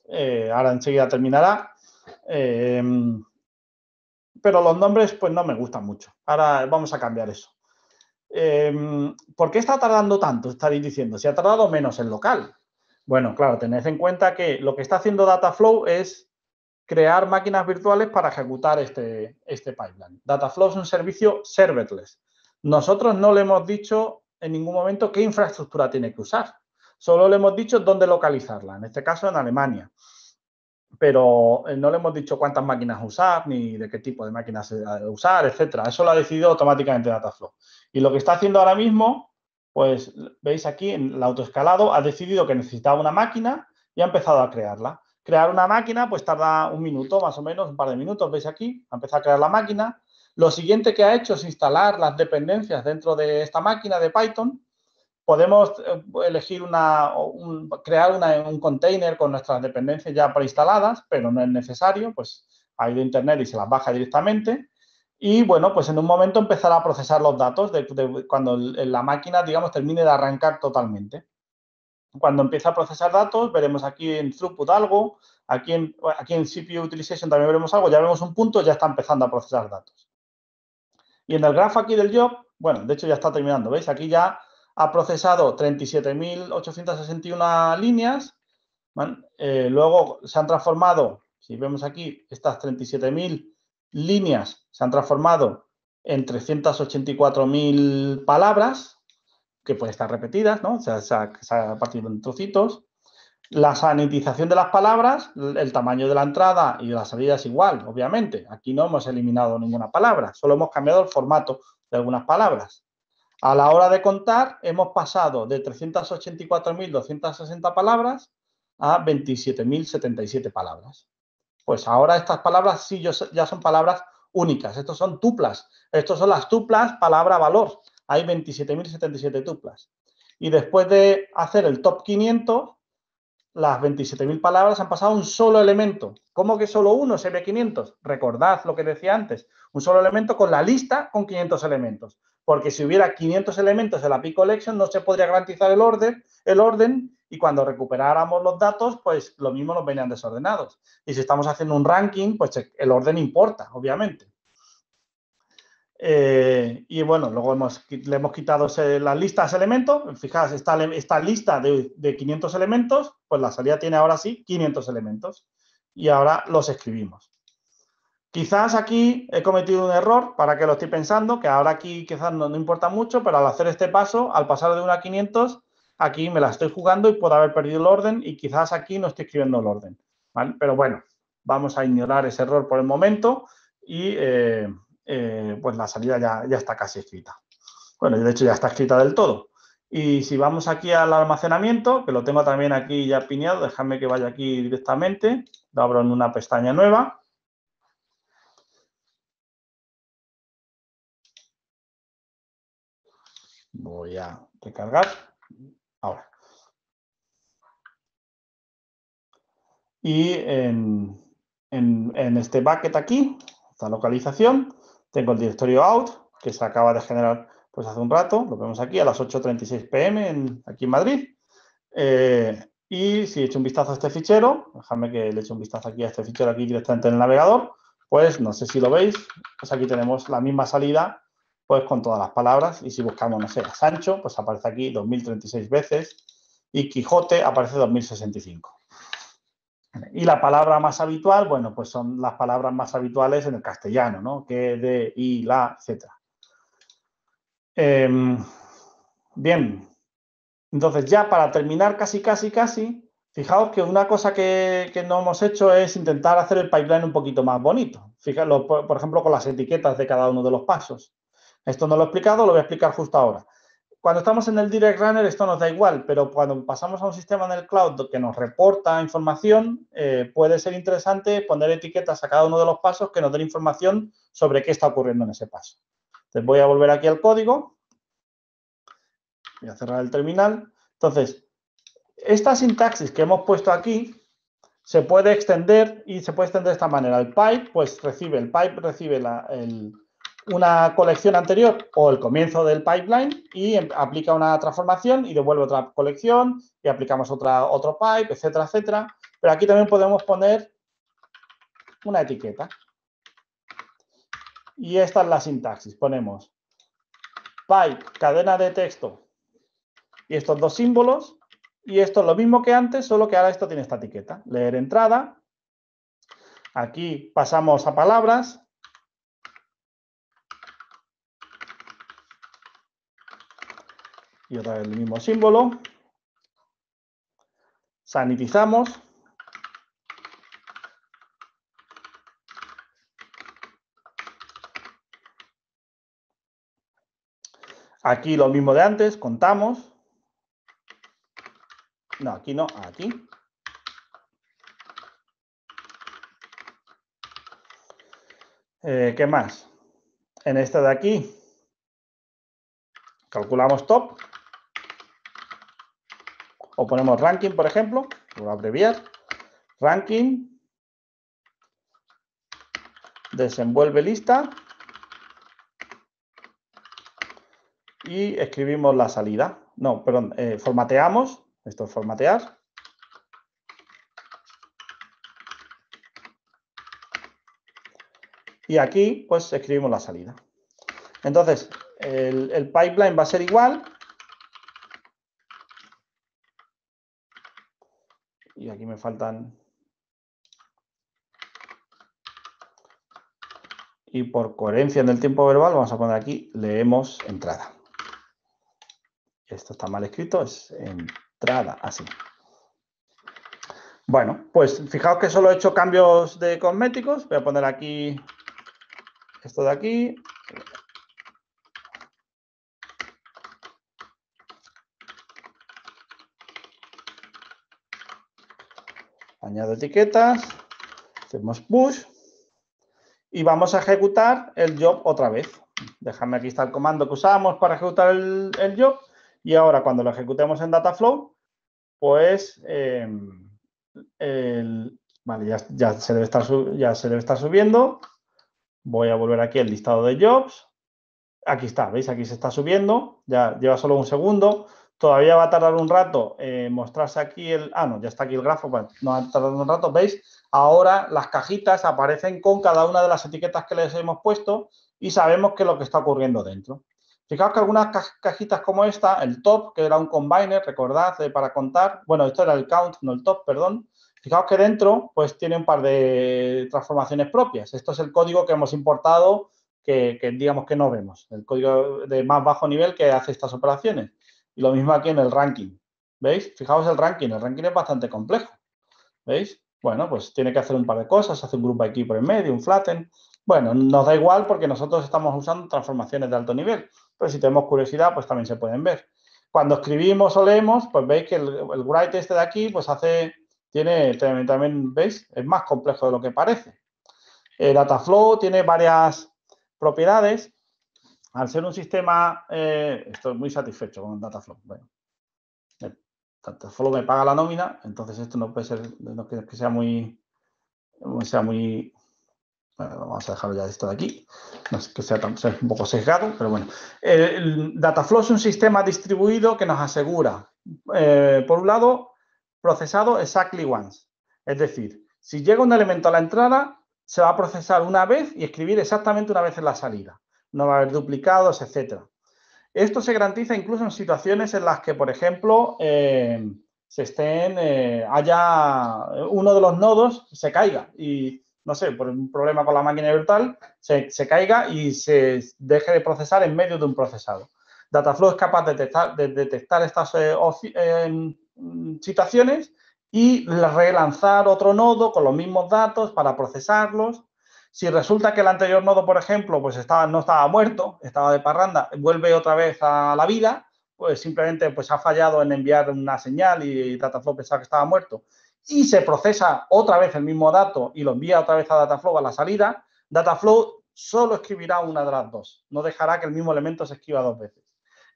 Eh, ahora enseguida terminará. Eh, pero los nombres pues no me gustan mucho. Ahora vamos a cambiar eso. Em, ¿Por qué está tardando tanto? Estaréis diciendo, si ha tardado menos el local. Bueno, claro, tened en cuenta que lo que está haciendo Dataflow es crear máquinas virtuales para ejecutar este, este pipeline. Dataflow es un servicio serverless. Nosotros no le hemos dicho en ningún momento qué infraestructura tiene que usar. Solo le hemos dicho dónde localizarla, en este caso en Alemania pero eh, no le hemos dicho cuántas máquinas usar ni de qué tipo de máquinas eh, usar, etcétera. Eso lo ha decidido automáticamente Dataflow. Y lo que está haciendo ahora mismo, pues veis aquí en el autoescalado, ha decidido que necesitaba una máquina y ha empezado a crearla. Crear una máquina, pues tarda un minuto más o menos, un par de minutos, veis aquí, ha empezado a crear la máquina. Lo siguiente que ha hecho es instalar las dependencias dentro de esta máquina de Python podemos eh, elegir una, crear un container con nuestras dependencias ya preinstaladas, pero no es necesario, pues hay de internet y se las baja directamente. Y bueno, pues en un momento empezará a procesar los datos de, cuando la máquina, digamos, termine de arrancar totalmente. Cuando empieza a procesar datos, veremos aquí en throughput algo, aquí en, aquí en CPU utilization también veremos algo, ya vemos un punto, ya está empezando a procesar datos. Y en el grafo aquí del job, bueno, de hecho ya está terminando, ¿veis? Aquí ya ha procesado 37.861 líneas. Eh, luego se han transformado, si vemos aquí, estas 37.000 líneas se han transformado en 384.000 palabras, que pueden estar repetidas, ¿no? O sea, se ha, se ha partido en trocitos. La sanitización de las palabras, el tamaño de la entrada y de la salida es igual, obviamente. Aquí no hemos eliminado ninguna palabra, solo hemos cambiado el formato de algunas palabras. A la hora de contar, hemos pasado de 384.260 palabras a 27.077 palabras. Pues ahora estas palabras sí ya son palabras únicas. Estos son tuplas. Estos son las tuplas palabra-valor. Hay 27.077 tuplas. Y después de hacer el top 500, las 27.000 palabras han pasado a un solo elemento. ¿Cómo que solo uno se ve 500? Recordad lo que decía antes. Un solo elemento con la lista con 500 elementos porque si hubiera 500 elementos en la P-Collection no se podría garantizar el orden, el orden y cuando recuperáramos los datos, pues lo mismo nos venían desordenados. Y si estamos haciendo un ranking, pues el orden importa, obviamente. Eh, y bueno, luego hemos, le hemos quitado las listas elementos. Fijaos, esta, esta lista de 500 elementos, pues la salida tiene ahora sí 500 elementos. Y ahora los escribimos. Quizás aquí he cometido un error, para que lo esté pensando, que ahora aquí quizás no, importa mucho, pero al hacer este paso, al pasar de 1 a 500, aquí me la estoy jugando y puedo haber perdido el orden y quizás aquí no estoy escribiendo el orden. Pero bueno, vamos a ignorar ese error por el momento y eh, eh, pues la salida ya, está casi escrita. Bueno, de hecho ya está escrita del todo. Y si vamos aquí al almacenamiento, que lo tengo también aquí ya piñado, déjame que vaya aquí directamente, lo abro en una pestaña nueva Voy a recargar. Ahora. Y en, este bucket aquí, esta localización, tengo el directorio out que se acaba de generar pues hace un rato, lo vemos aquí a las 8.36 pm aquí en Madrid. Eh, y si echo un vistazo a este fichero, déjame que le eche un vistazo aquí a este fichero aquí directamente en el navegador, pues no sé si lo veis, pues aquí tenemos la misma salida pues, con todas las palabras. Y si buscamos, no sé, Sancho, pues aparece aquí 2036 veces y Quijote aparece 2065. Y la palabra más habitual, bueno, pues son las palabras más habituales en el castellano, ¿no? Que, de, y, la, etc. Em, bien, entonces ya para terminar casi, casi, casi, fijaos que una cosa que, que, no hemos hecho es intentar hacer el pipeline un poquito más bonito. Fijaos, por ejemplo, con las etiquetas de cada uno de los pasos. Esto no lo he explicado, lo voy a explicar justo ahora. Cuando estamos en el Direct Runner esto nos da igual, pero cuando pasamos a un sistema en el cloud que nos reporta información, eh, puede ser interesante poner etiquetas a cada uno de los pasos que nos den información sobre qué está ocurriendo en ese paso. Entonces voy a volver aquí al código, voy a cerrar el terminal. Entonces, esta sintaxis que hemos puesto aquí se puede extender y se puede extender de esta manera. El pipe, pues recibe, el pipe recibe la, el, una colección anterior o el comienzo del pipeline y em, aplica una transformación y devuelve otra colección y aplicamos otra, otro pipe, etcétera, etcétera. Pero aquí también podemos poner una etiqueta. Y esta es la sintaxis. Ponemos pipe, cadena de texto y estos dos símbolos. Y esto es lo mismo que antes, solo que ahora esto tiene esta etiqueta. Leer entrada. Aquí pasamos a palabras y otra vez el mismo símbolo. Sanitizamos. Aquí lo mismo de antes, contamos. No, aquí no, aquí. Eh, ¿Qué más? En esta de aquí calculamos top o ponemos ranking, por ejemplo, lo a abreviar, ranking, desenvuelve lista y escribimos la salida. No, perdón, eh, formateamos, esto es formatear. Y aquí, pues, escribimos la salida. Entonces, el pipeline va a ser igual, me faltan. Y por coherencia en el tiempo verbal vamos a poner aquí leemos entrada. Esto está mal escrito, es entrada, así. Bueno, pues fijaos que solo he hecho cambios de cosméticos. Voy a poner aquí esto de aquí, añado etiquetas, hacemos push y vamos a ejecutar el job otra vez. Déjame aquí está el comando que usamos para ejecutar el, job y ahora cuando lo ejecutemos en Dataflow, pues eh, el, ya, se debe estar, ya se debe estar subiendo. Voy a volver aquí al listado de jobs. Aquí está, ¿veis? Aquí se está subiendo. Ya lleva solo un segundo. Todavía va a tardar un rato mostrarse aquí el... Ah, no, ya está aquí el grafo, pues, no ha tardado un rato, ¿veis? Ahora las cajitas aparecen con cada una de las etiquetas que les hemos puesto y sabemos qué es lo que está ocurriendo dentro. Fijaos que algunas cajitas como esta, el top, que era un combiner, recordad, eh, para contar, bueno, esto era el count, no el top, perdón. Fijaos que dentro, pues tiene un par de transformaciones propias. Esto es el código que hemos importado, que digamos que no vemos, el código de más bajo nivel que hace estas operaciones. Y lo mismo aquí en el ranking. ¿Veis? Fijaos el ranking. El ranking es bastante complejo. ¿Veis? Bueno, pues tiene que hacer un par de cosas. Hace un grupo equipo por en medio, un flatten. Bueno, nos da igual porque nosotros estamos usando transformaciones de alto nivel. Pero si tenemos curiosidad, pues también se pueden ver. Cuando escribimos o leemos, pues veis que el, el write este de aquí, pues hace, tiene, también, veis, es más complejo de lo que parece. El Dataflow tiene varias propiedades al ser un sistema, eh, estoy muy satisfecho con Dataflow. Bueno, eh, Dataflow me paga la nómina, entonces esto no puede ser, no que, que sea muy, sea muy, vamos a dejarlo ya esto de aquí, no es que sea, un poco sesgado, pero bueno. Dataflow es un sistema distribuido que nos asegura, eh, por un lado, procesado exactly once, es decir, si llega un elemento a la entrada, se va a procesar una vez y escribir exactamente una vez en la salida no va a haber duplicados, etc. Esto se garantiza incluso en situaciones en las que, por ejemplo, eh, se estén, eh, haya uno de los nodos se caiga y, no sé, por un problema con la máquina virtual, se, caiga y se deje de procesar en medio de un procesado. Dataflow es capaz de detectar, estas eh, mm, situaciones y relanzar otro nodo con los mismos datos para procesarlos si resulta que el anterior nodo, por ejemplo, pues estaba, no estaba muerto, estaba de parranda, vuelve otra vez a la vida, pues simplemente pues ha fallado en enviar una señal y Dataflow pensaba que estaba muerto, y se procesa otra vez el mismo dato y lo envía otra vez a Dataflow a la salida, Dataflow solo escribirá una de las dos, no dejará que el mismo elemento se escriba dos veces.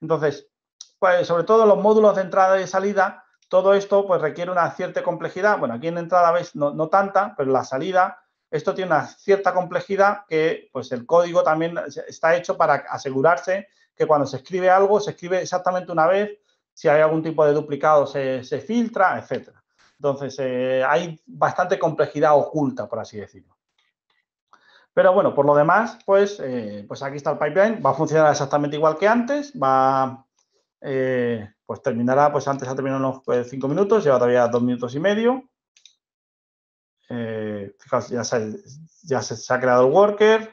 Entonces, pues, sobre todo los módulos de entrada y salida, todo esto pues requiere una cierta complejidad. Bueno, aquí en entrada veis no, no tanta, pero la salida esto tiene una cierta complejidad que pues el código también está hecho para asegurarse que cuando se escribe algo se escribe exactamente una vez, si hay algún tipo de duplicado se, filtra, etcétera. Entonces, eh, hay bastante complejidad oculta, por así decirlo. Pero bueno, por lo demás, pues, eh, pues aquí está el pipeline, va a funcionar exactamente igual que antes, va, eh, pues terminará, pues antes ha terminado unos pues, cinco minutos, lleva todavía dos minutos y medio fijaos, ya se, ha creado el worker,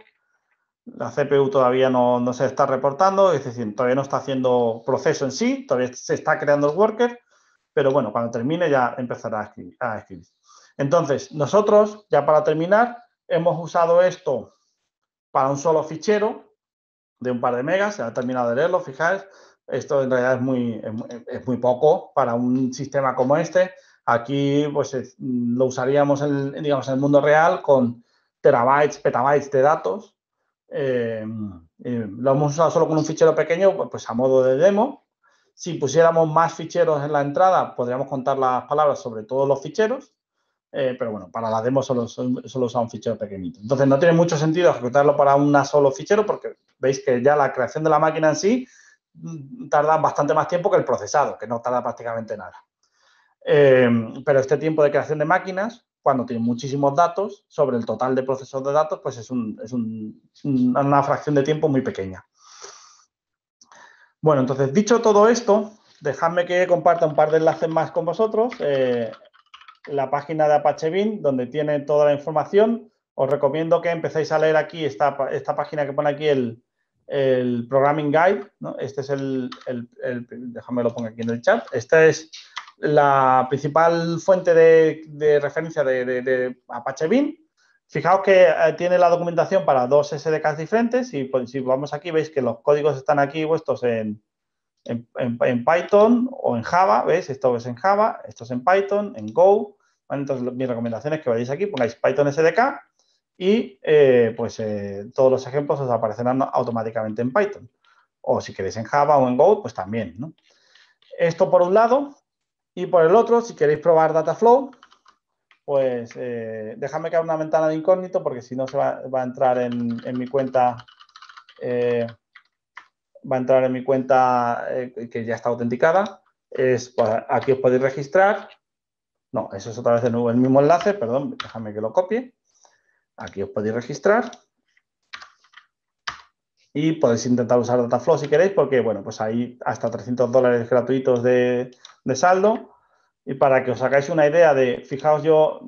la CPU todavía no, se está reportando, es decir, todavía no está haciendo proceso en sí, todavía se está creando el worker, pero bueno, cuando termine ya empezará a escribir. Entonces, nosotros, ya para terminar, hemos usado esto para un solo fichero de un par de megas, ya ha terminado de leerlo, fijáis, esto en realidad es muy poco para un sistema como este, Aquí pues, mm, lo usaríamos en, digamos, el mundo real con terabytes, petabytes de datos. Eh, lo hemos usado solo con un fichero pequeño, pues, pues a modo de demo. Si pusiéramos más ficheros en la entrada, podríamos contar las palabras sobre todos los ficheros. Eh, pero bueno, para la demo solo, solo usamos un fichero pequeñito. Entonces no tiene mucho sentido ejecutarlo para un solo fichero porque veis que ya la creación de la máquina en sí mm, tarda bastante más tiempo que el procesado, que no tarda prácticamente nada. Eh, pero este tiempo de creación de máquinas, cuando tiene muchísimos datos, sobre el total de procesos de datos, pues es, una fracción de tiempo muy pequeña. Bueno, entonces, dicho todo esto, dejadme que comparta un par de enlaces más con vosotros. Eh, la página de Apache Bin, donde tiene toda la información. Os recomiendo que empecéis a leer aquí esta, página que pone aquí el, Programming Guide. Este es el, Déjame lo pongo aquí en el chat. Este es la principal fuente de, referencia de, Apache Bin, Fijaos que eh, tiene la documentación para dos SDKs diferentes y pues, si vamos aquí veis que los códigos están aquí puestos en, Python o en Java, ¿veis? Esto es en Java, esto es en Python, en Go. entonces, mi recomendación es que vayáis aquí, pongáis Python SDK y eh, pues eh, todos los ejemplos os aparecerán automáticamente en Python. O si queréis en Java o en Go, pues también, Esto por un lado. Y por el otro, si queréis probar Dataflow, pues eh, déjame que haga una ventana de incógnito porque si no se va, a entrar en, mi cuenta. Eh, va a entrar en mi cuenta eh, que ya está autenticada. Es, aquí os podéis registrar. No, eso es otra vez de nuevo el mismo enlace, perdón, déjame que lo copie. Aquí os podéis registrar. Y podéis intentar usar Dataflow si queréis, porque bueno, pues hay hasta 300 dólares gratuitos de, de saldo. Y para que os hagáis una idea de, fijaos yo,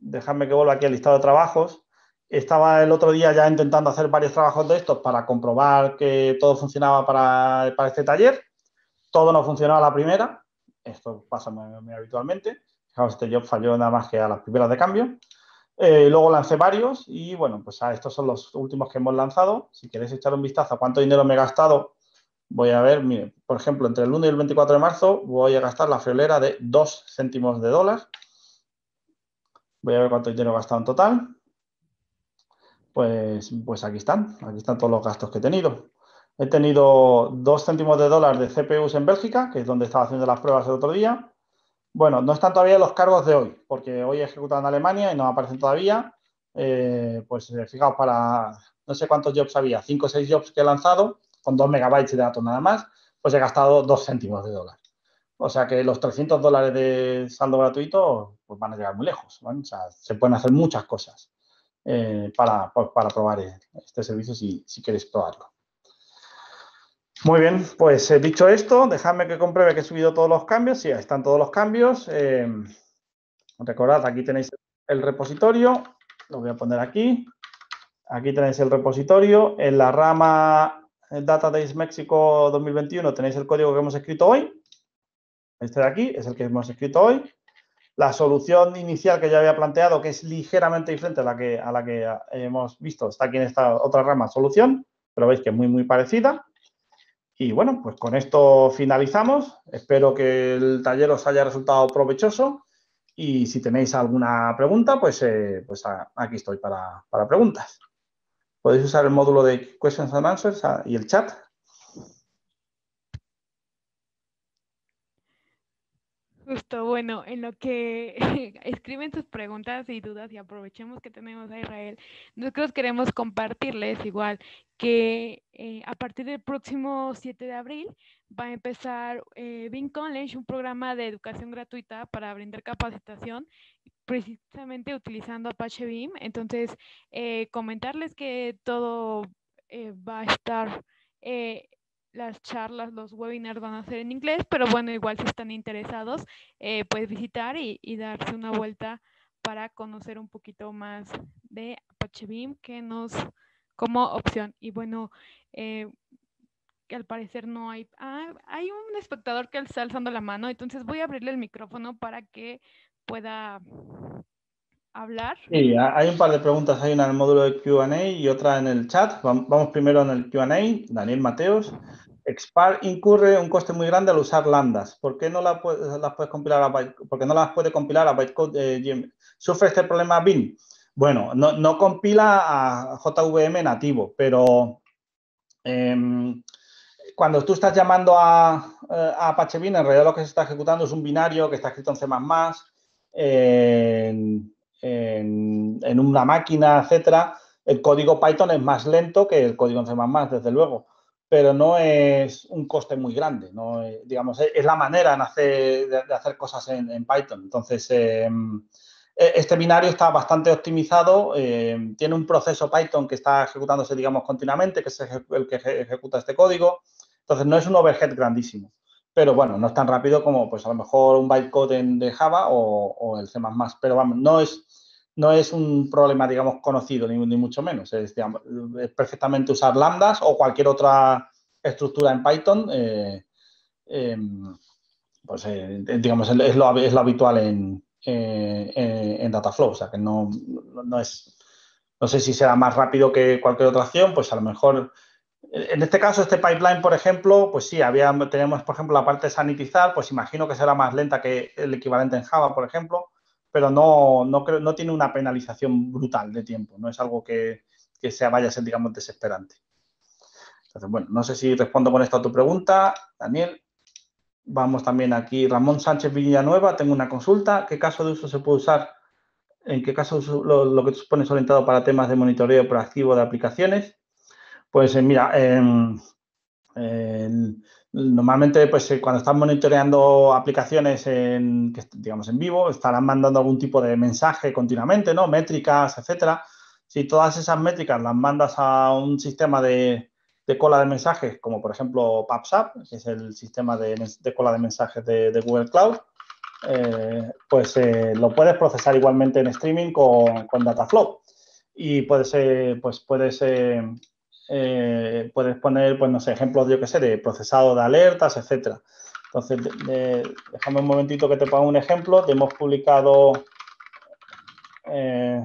dejadme que vuelva aquí al listado de trabajos. Estaba el otro día ya intentando hacer varios trabajos de estos para comprobar que todo funcionaba para, para este taller. Todo no funcionaba la primera. Esto pasa muy, habitualmente. Fijaos, este job falló nada más que a las primeras de cambio. Eh, luego lancé varios y bueno, pues a ah, estos son los últimos que hemos lanzado. Si queréis echar un vistazo a cuánto dinero me he gastado, voy a ver, mire, por ejemplo, entre el 1 y el 24 de marzo voy a gastar la friolera de 2 céntimos de dólar. Voy a ver cuánto dinero he gastado en total. Pues, pues aquí están, aquí están todos los gastos que he tenido. He tenido 2 céntimos de dólar de CPUs en Bélgica, que es donde estaba haciendo las pruebas el otro día. Bueno, no están todavía los cargos de hoy, porque hoy he ejecutado en Alemania y no aparecen todavía. Eh, pues eh, fijaos, para no sé cuántos jobs había, 5 o 6 jobs que he lanzado, con 2 megabytes de datos nada más, pues he gastado 2 céntimos de dólar. O sea que los 300 dólares de saldo gratuito pues van a llegar muy lejos. se pueden hacer muchas cosas eh, para, probar este servicio si, queréis probarlo. Muy bien, pues eh, dicho esto, dejadme que compruebe que he subido todos los cambios. Sí, ahí están todos los cambios. Eh, recordad, aquí tenéis el repositorio. Lo voy a poner aquí. Aquí tenéis el repositorio. En la rama el Database México 2021 tenéis el código que hemos escrito hoy. Este de aquí es el que hemos escrito hoy. La solución inicial que ya había planteado, que es ligeramente diferente a la que, hemos visto, está aquí en esta otra rama, solución, pero veis que es muy, muy parecida. Y bueno, pues con esto finalizamos. Espero que el taller os haya resultado provechoso y si tenéis alguna pregunta, pues, eh, pues aquí estoy para, para preguntas. Podéis usar el módulo de Questions and Answers ah, y el chat. Justo, bueno, en lo que escriben sus preguntas y dudas y aprovechemos que tenemos a Israel, nosotros queremos compartirles igual que eh, a partir del próximo 7 de abril va a empezar eh, Bing College, un programa de educación gratuita para brindar capacitación precisamente utilizando Apache Beam. Entonces, eh, comentarles que todo eh, va a estar, eh, las charlas, los webinars van a ser en inglés, pero bueno, igual si están interesados, pues visitar y, darse una vuelta para conocer un poquito más de Apache Beam que nos como opción. Y bueno, al parecer no hay... Ah, hay un espectador que está alzando la mano, entonces voy a abrirle el micrófono para que pueda hablar. Sí, hay un par de preguntas, hay una en el módulo de QA y otra en el chat. Vamos primero en el QA, Daniel Mateos. Expar incurre un coste muy grande al usar lambdas. ¿Por qué no las puedes compilar a no las puede compilar a bytecode eh, ¿Sufre este problema BIM? Bueno, no, compila a JVM nativo, pero em, cuando tú estás llamando a, eh, a Apache BIM, en realidad lo que se está ejecutando es un binario que está escrito en C++, en, una máquina, etcétera, el código Python es más lento que el código en C++, desde luego, pero no es un coste muy grande. Eh, digamos, es, la manera de, hacer cosas en, Python. Entonces, em, e, este binario está bastante optimizado, em, tiene un proceso Python que está ejecutándose, digamos, continuamente, que es el que ejecuta este código. Entonces, no es un overhead grandísimo pero bueno, no es tan rápido como pues a lo mejor un bytecode de Java o, el C++, pero vamos, no es, no es un problema, digamos, conocido, ni, mucho menos. Es, perfectamente usar lambdas o cualquier otra estructura en Python, eh, em, pues eh, digamos, es lo, habitual eh, en, en Dataflow, o sea que no, no es... No sé si será más rápido que cualquier otra acción, pues a lo mejor en este caso, este pipeline, por ejemplo, pues sí, había, tenemos, por ejemplo, la parte de sanitizar, pues imagino que será más lenta que el equivalente en Java, por ejemplo, pero no, no tiene una penalización brutal de tiempo, no es algo que, que vaya a ser, digamos, desesperante. Entonces, bueno, no sé si respondo con esto a tu pregunta, Daniel. Vamos también aquí, Ramón Sánchez Villanueva, tengo una consulta. ¿Qué caso de uso se puede usar? ¿En qué caso lo, lo que tú pones orientado para temas de monitoreo proactivo de aplicaciones? Pues eh, mira, em, em, normalmente pues eh, cuando están monitoreando aplicaciones en, digamos, en vivo, estarán mandando algún tipo de mensaje continuamente, ¿no? Métricas, etcétera. Si todas esas métricas las mandas a un sistema de, cola de mensajes, como por ejemplo PubSub, que es el sistema de, cola de mensajes de, Google Cloud, eh, pues lo puedes procesar igualmente en streaming con, Dataflow. Y puedes, pues puedes eh, puedes poner, pues no sé, ejemplos, yo que sé, de procesado de alertas, etcétera. Entonces, déjame un momentito que te ponga un ejemplo. hemos publicado, eh,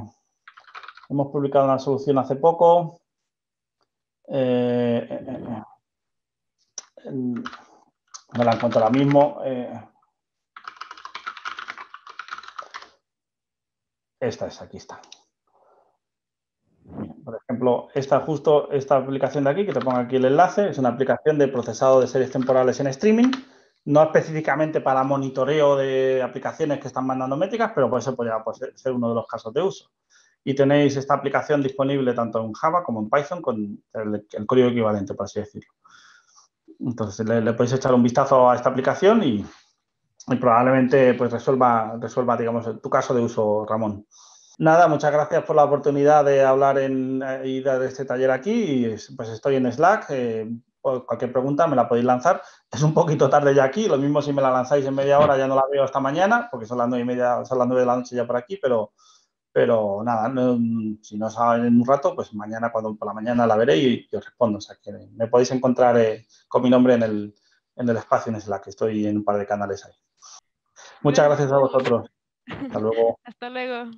hemos publicado una solución hace poco. Eh, no la encuentro ahora mismo. esta es, aquí está. Por ejemplo, esta justo esta aplicación de aquí, que te pongo aquí el enlace, es una aplicación de procesado de series temporales en streaming, no específicamente para monitoreo de aplicaciones que están mandando métricas, pero por eso podría pues, ser uno de los casos de uso. Y tenéis esta aplicación disponible tanto en Java como en Python con el, código equivalente, por así decirlo. Entonces, le, podéis echar un vistazo a esta aplicación y, probablemente pues, resuelva, resuelva, digamos, tu caso de uso, Ramón. Nada, muchas gracias por la oportunidad de hablar en, eh, y dar este taller aquí. pues estoy en Slack. Eh, pues cualquier pregunta me la podéis lanzar. Es un poquito tarde ya aquí. Lo mismo si me la lanzáis en media hora, ya no la veo hasta mañana, porque son las nueve y media, son de la noche ya por aquí, pero, pero nada, si no saben en un rato, pues mañana cuando por la mañana la veré y, os respondo. O sea que me podéis encontrar eh, con mi nombre en el, en el espacio en Slack. Estoy en un par de canales ahí. Muchas gracias a vosotros. Hasta luego. Hasta luego.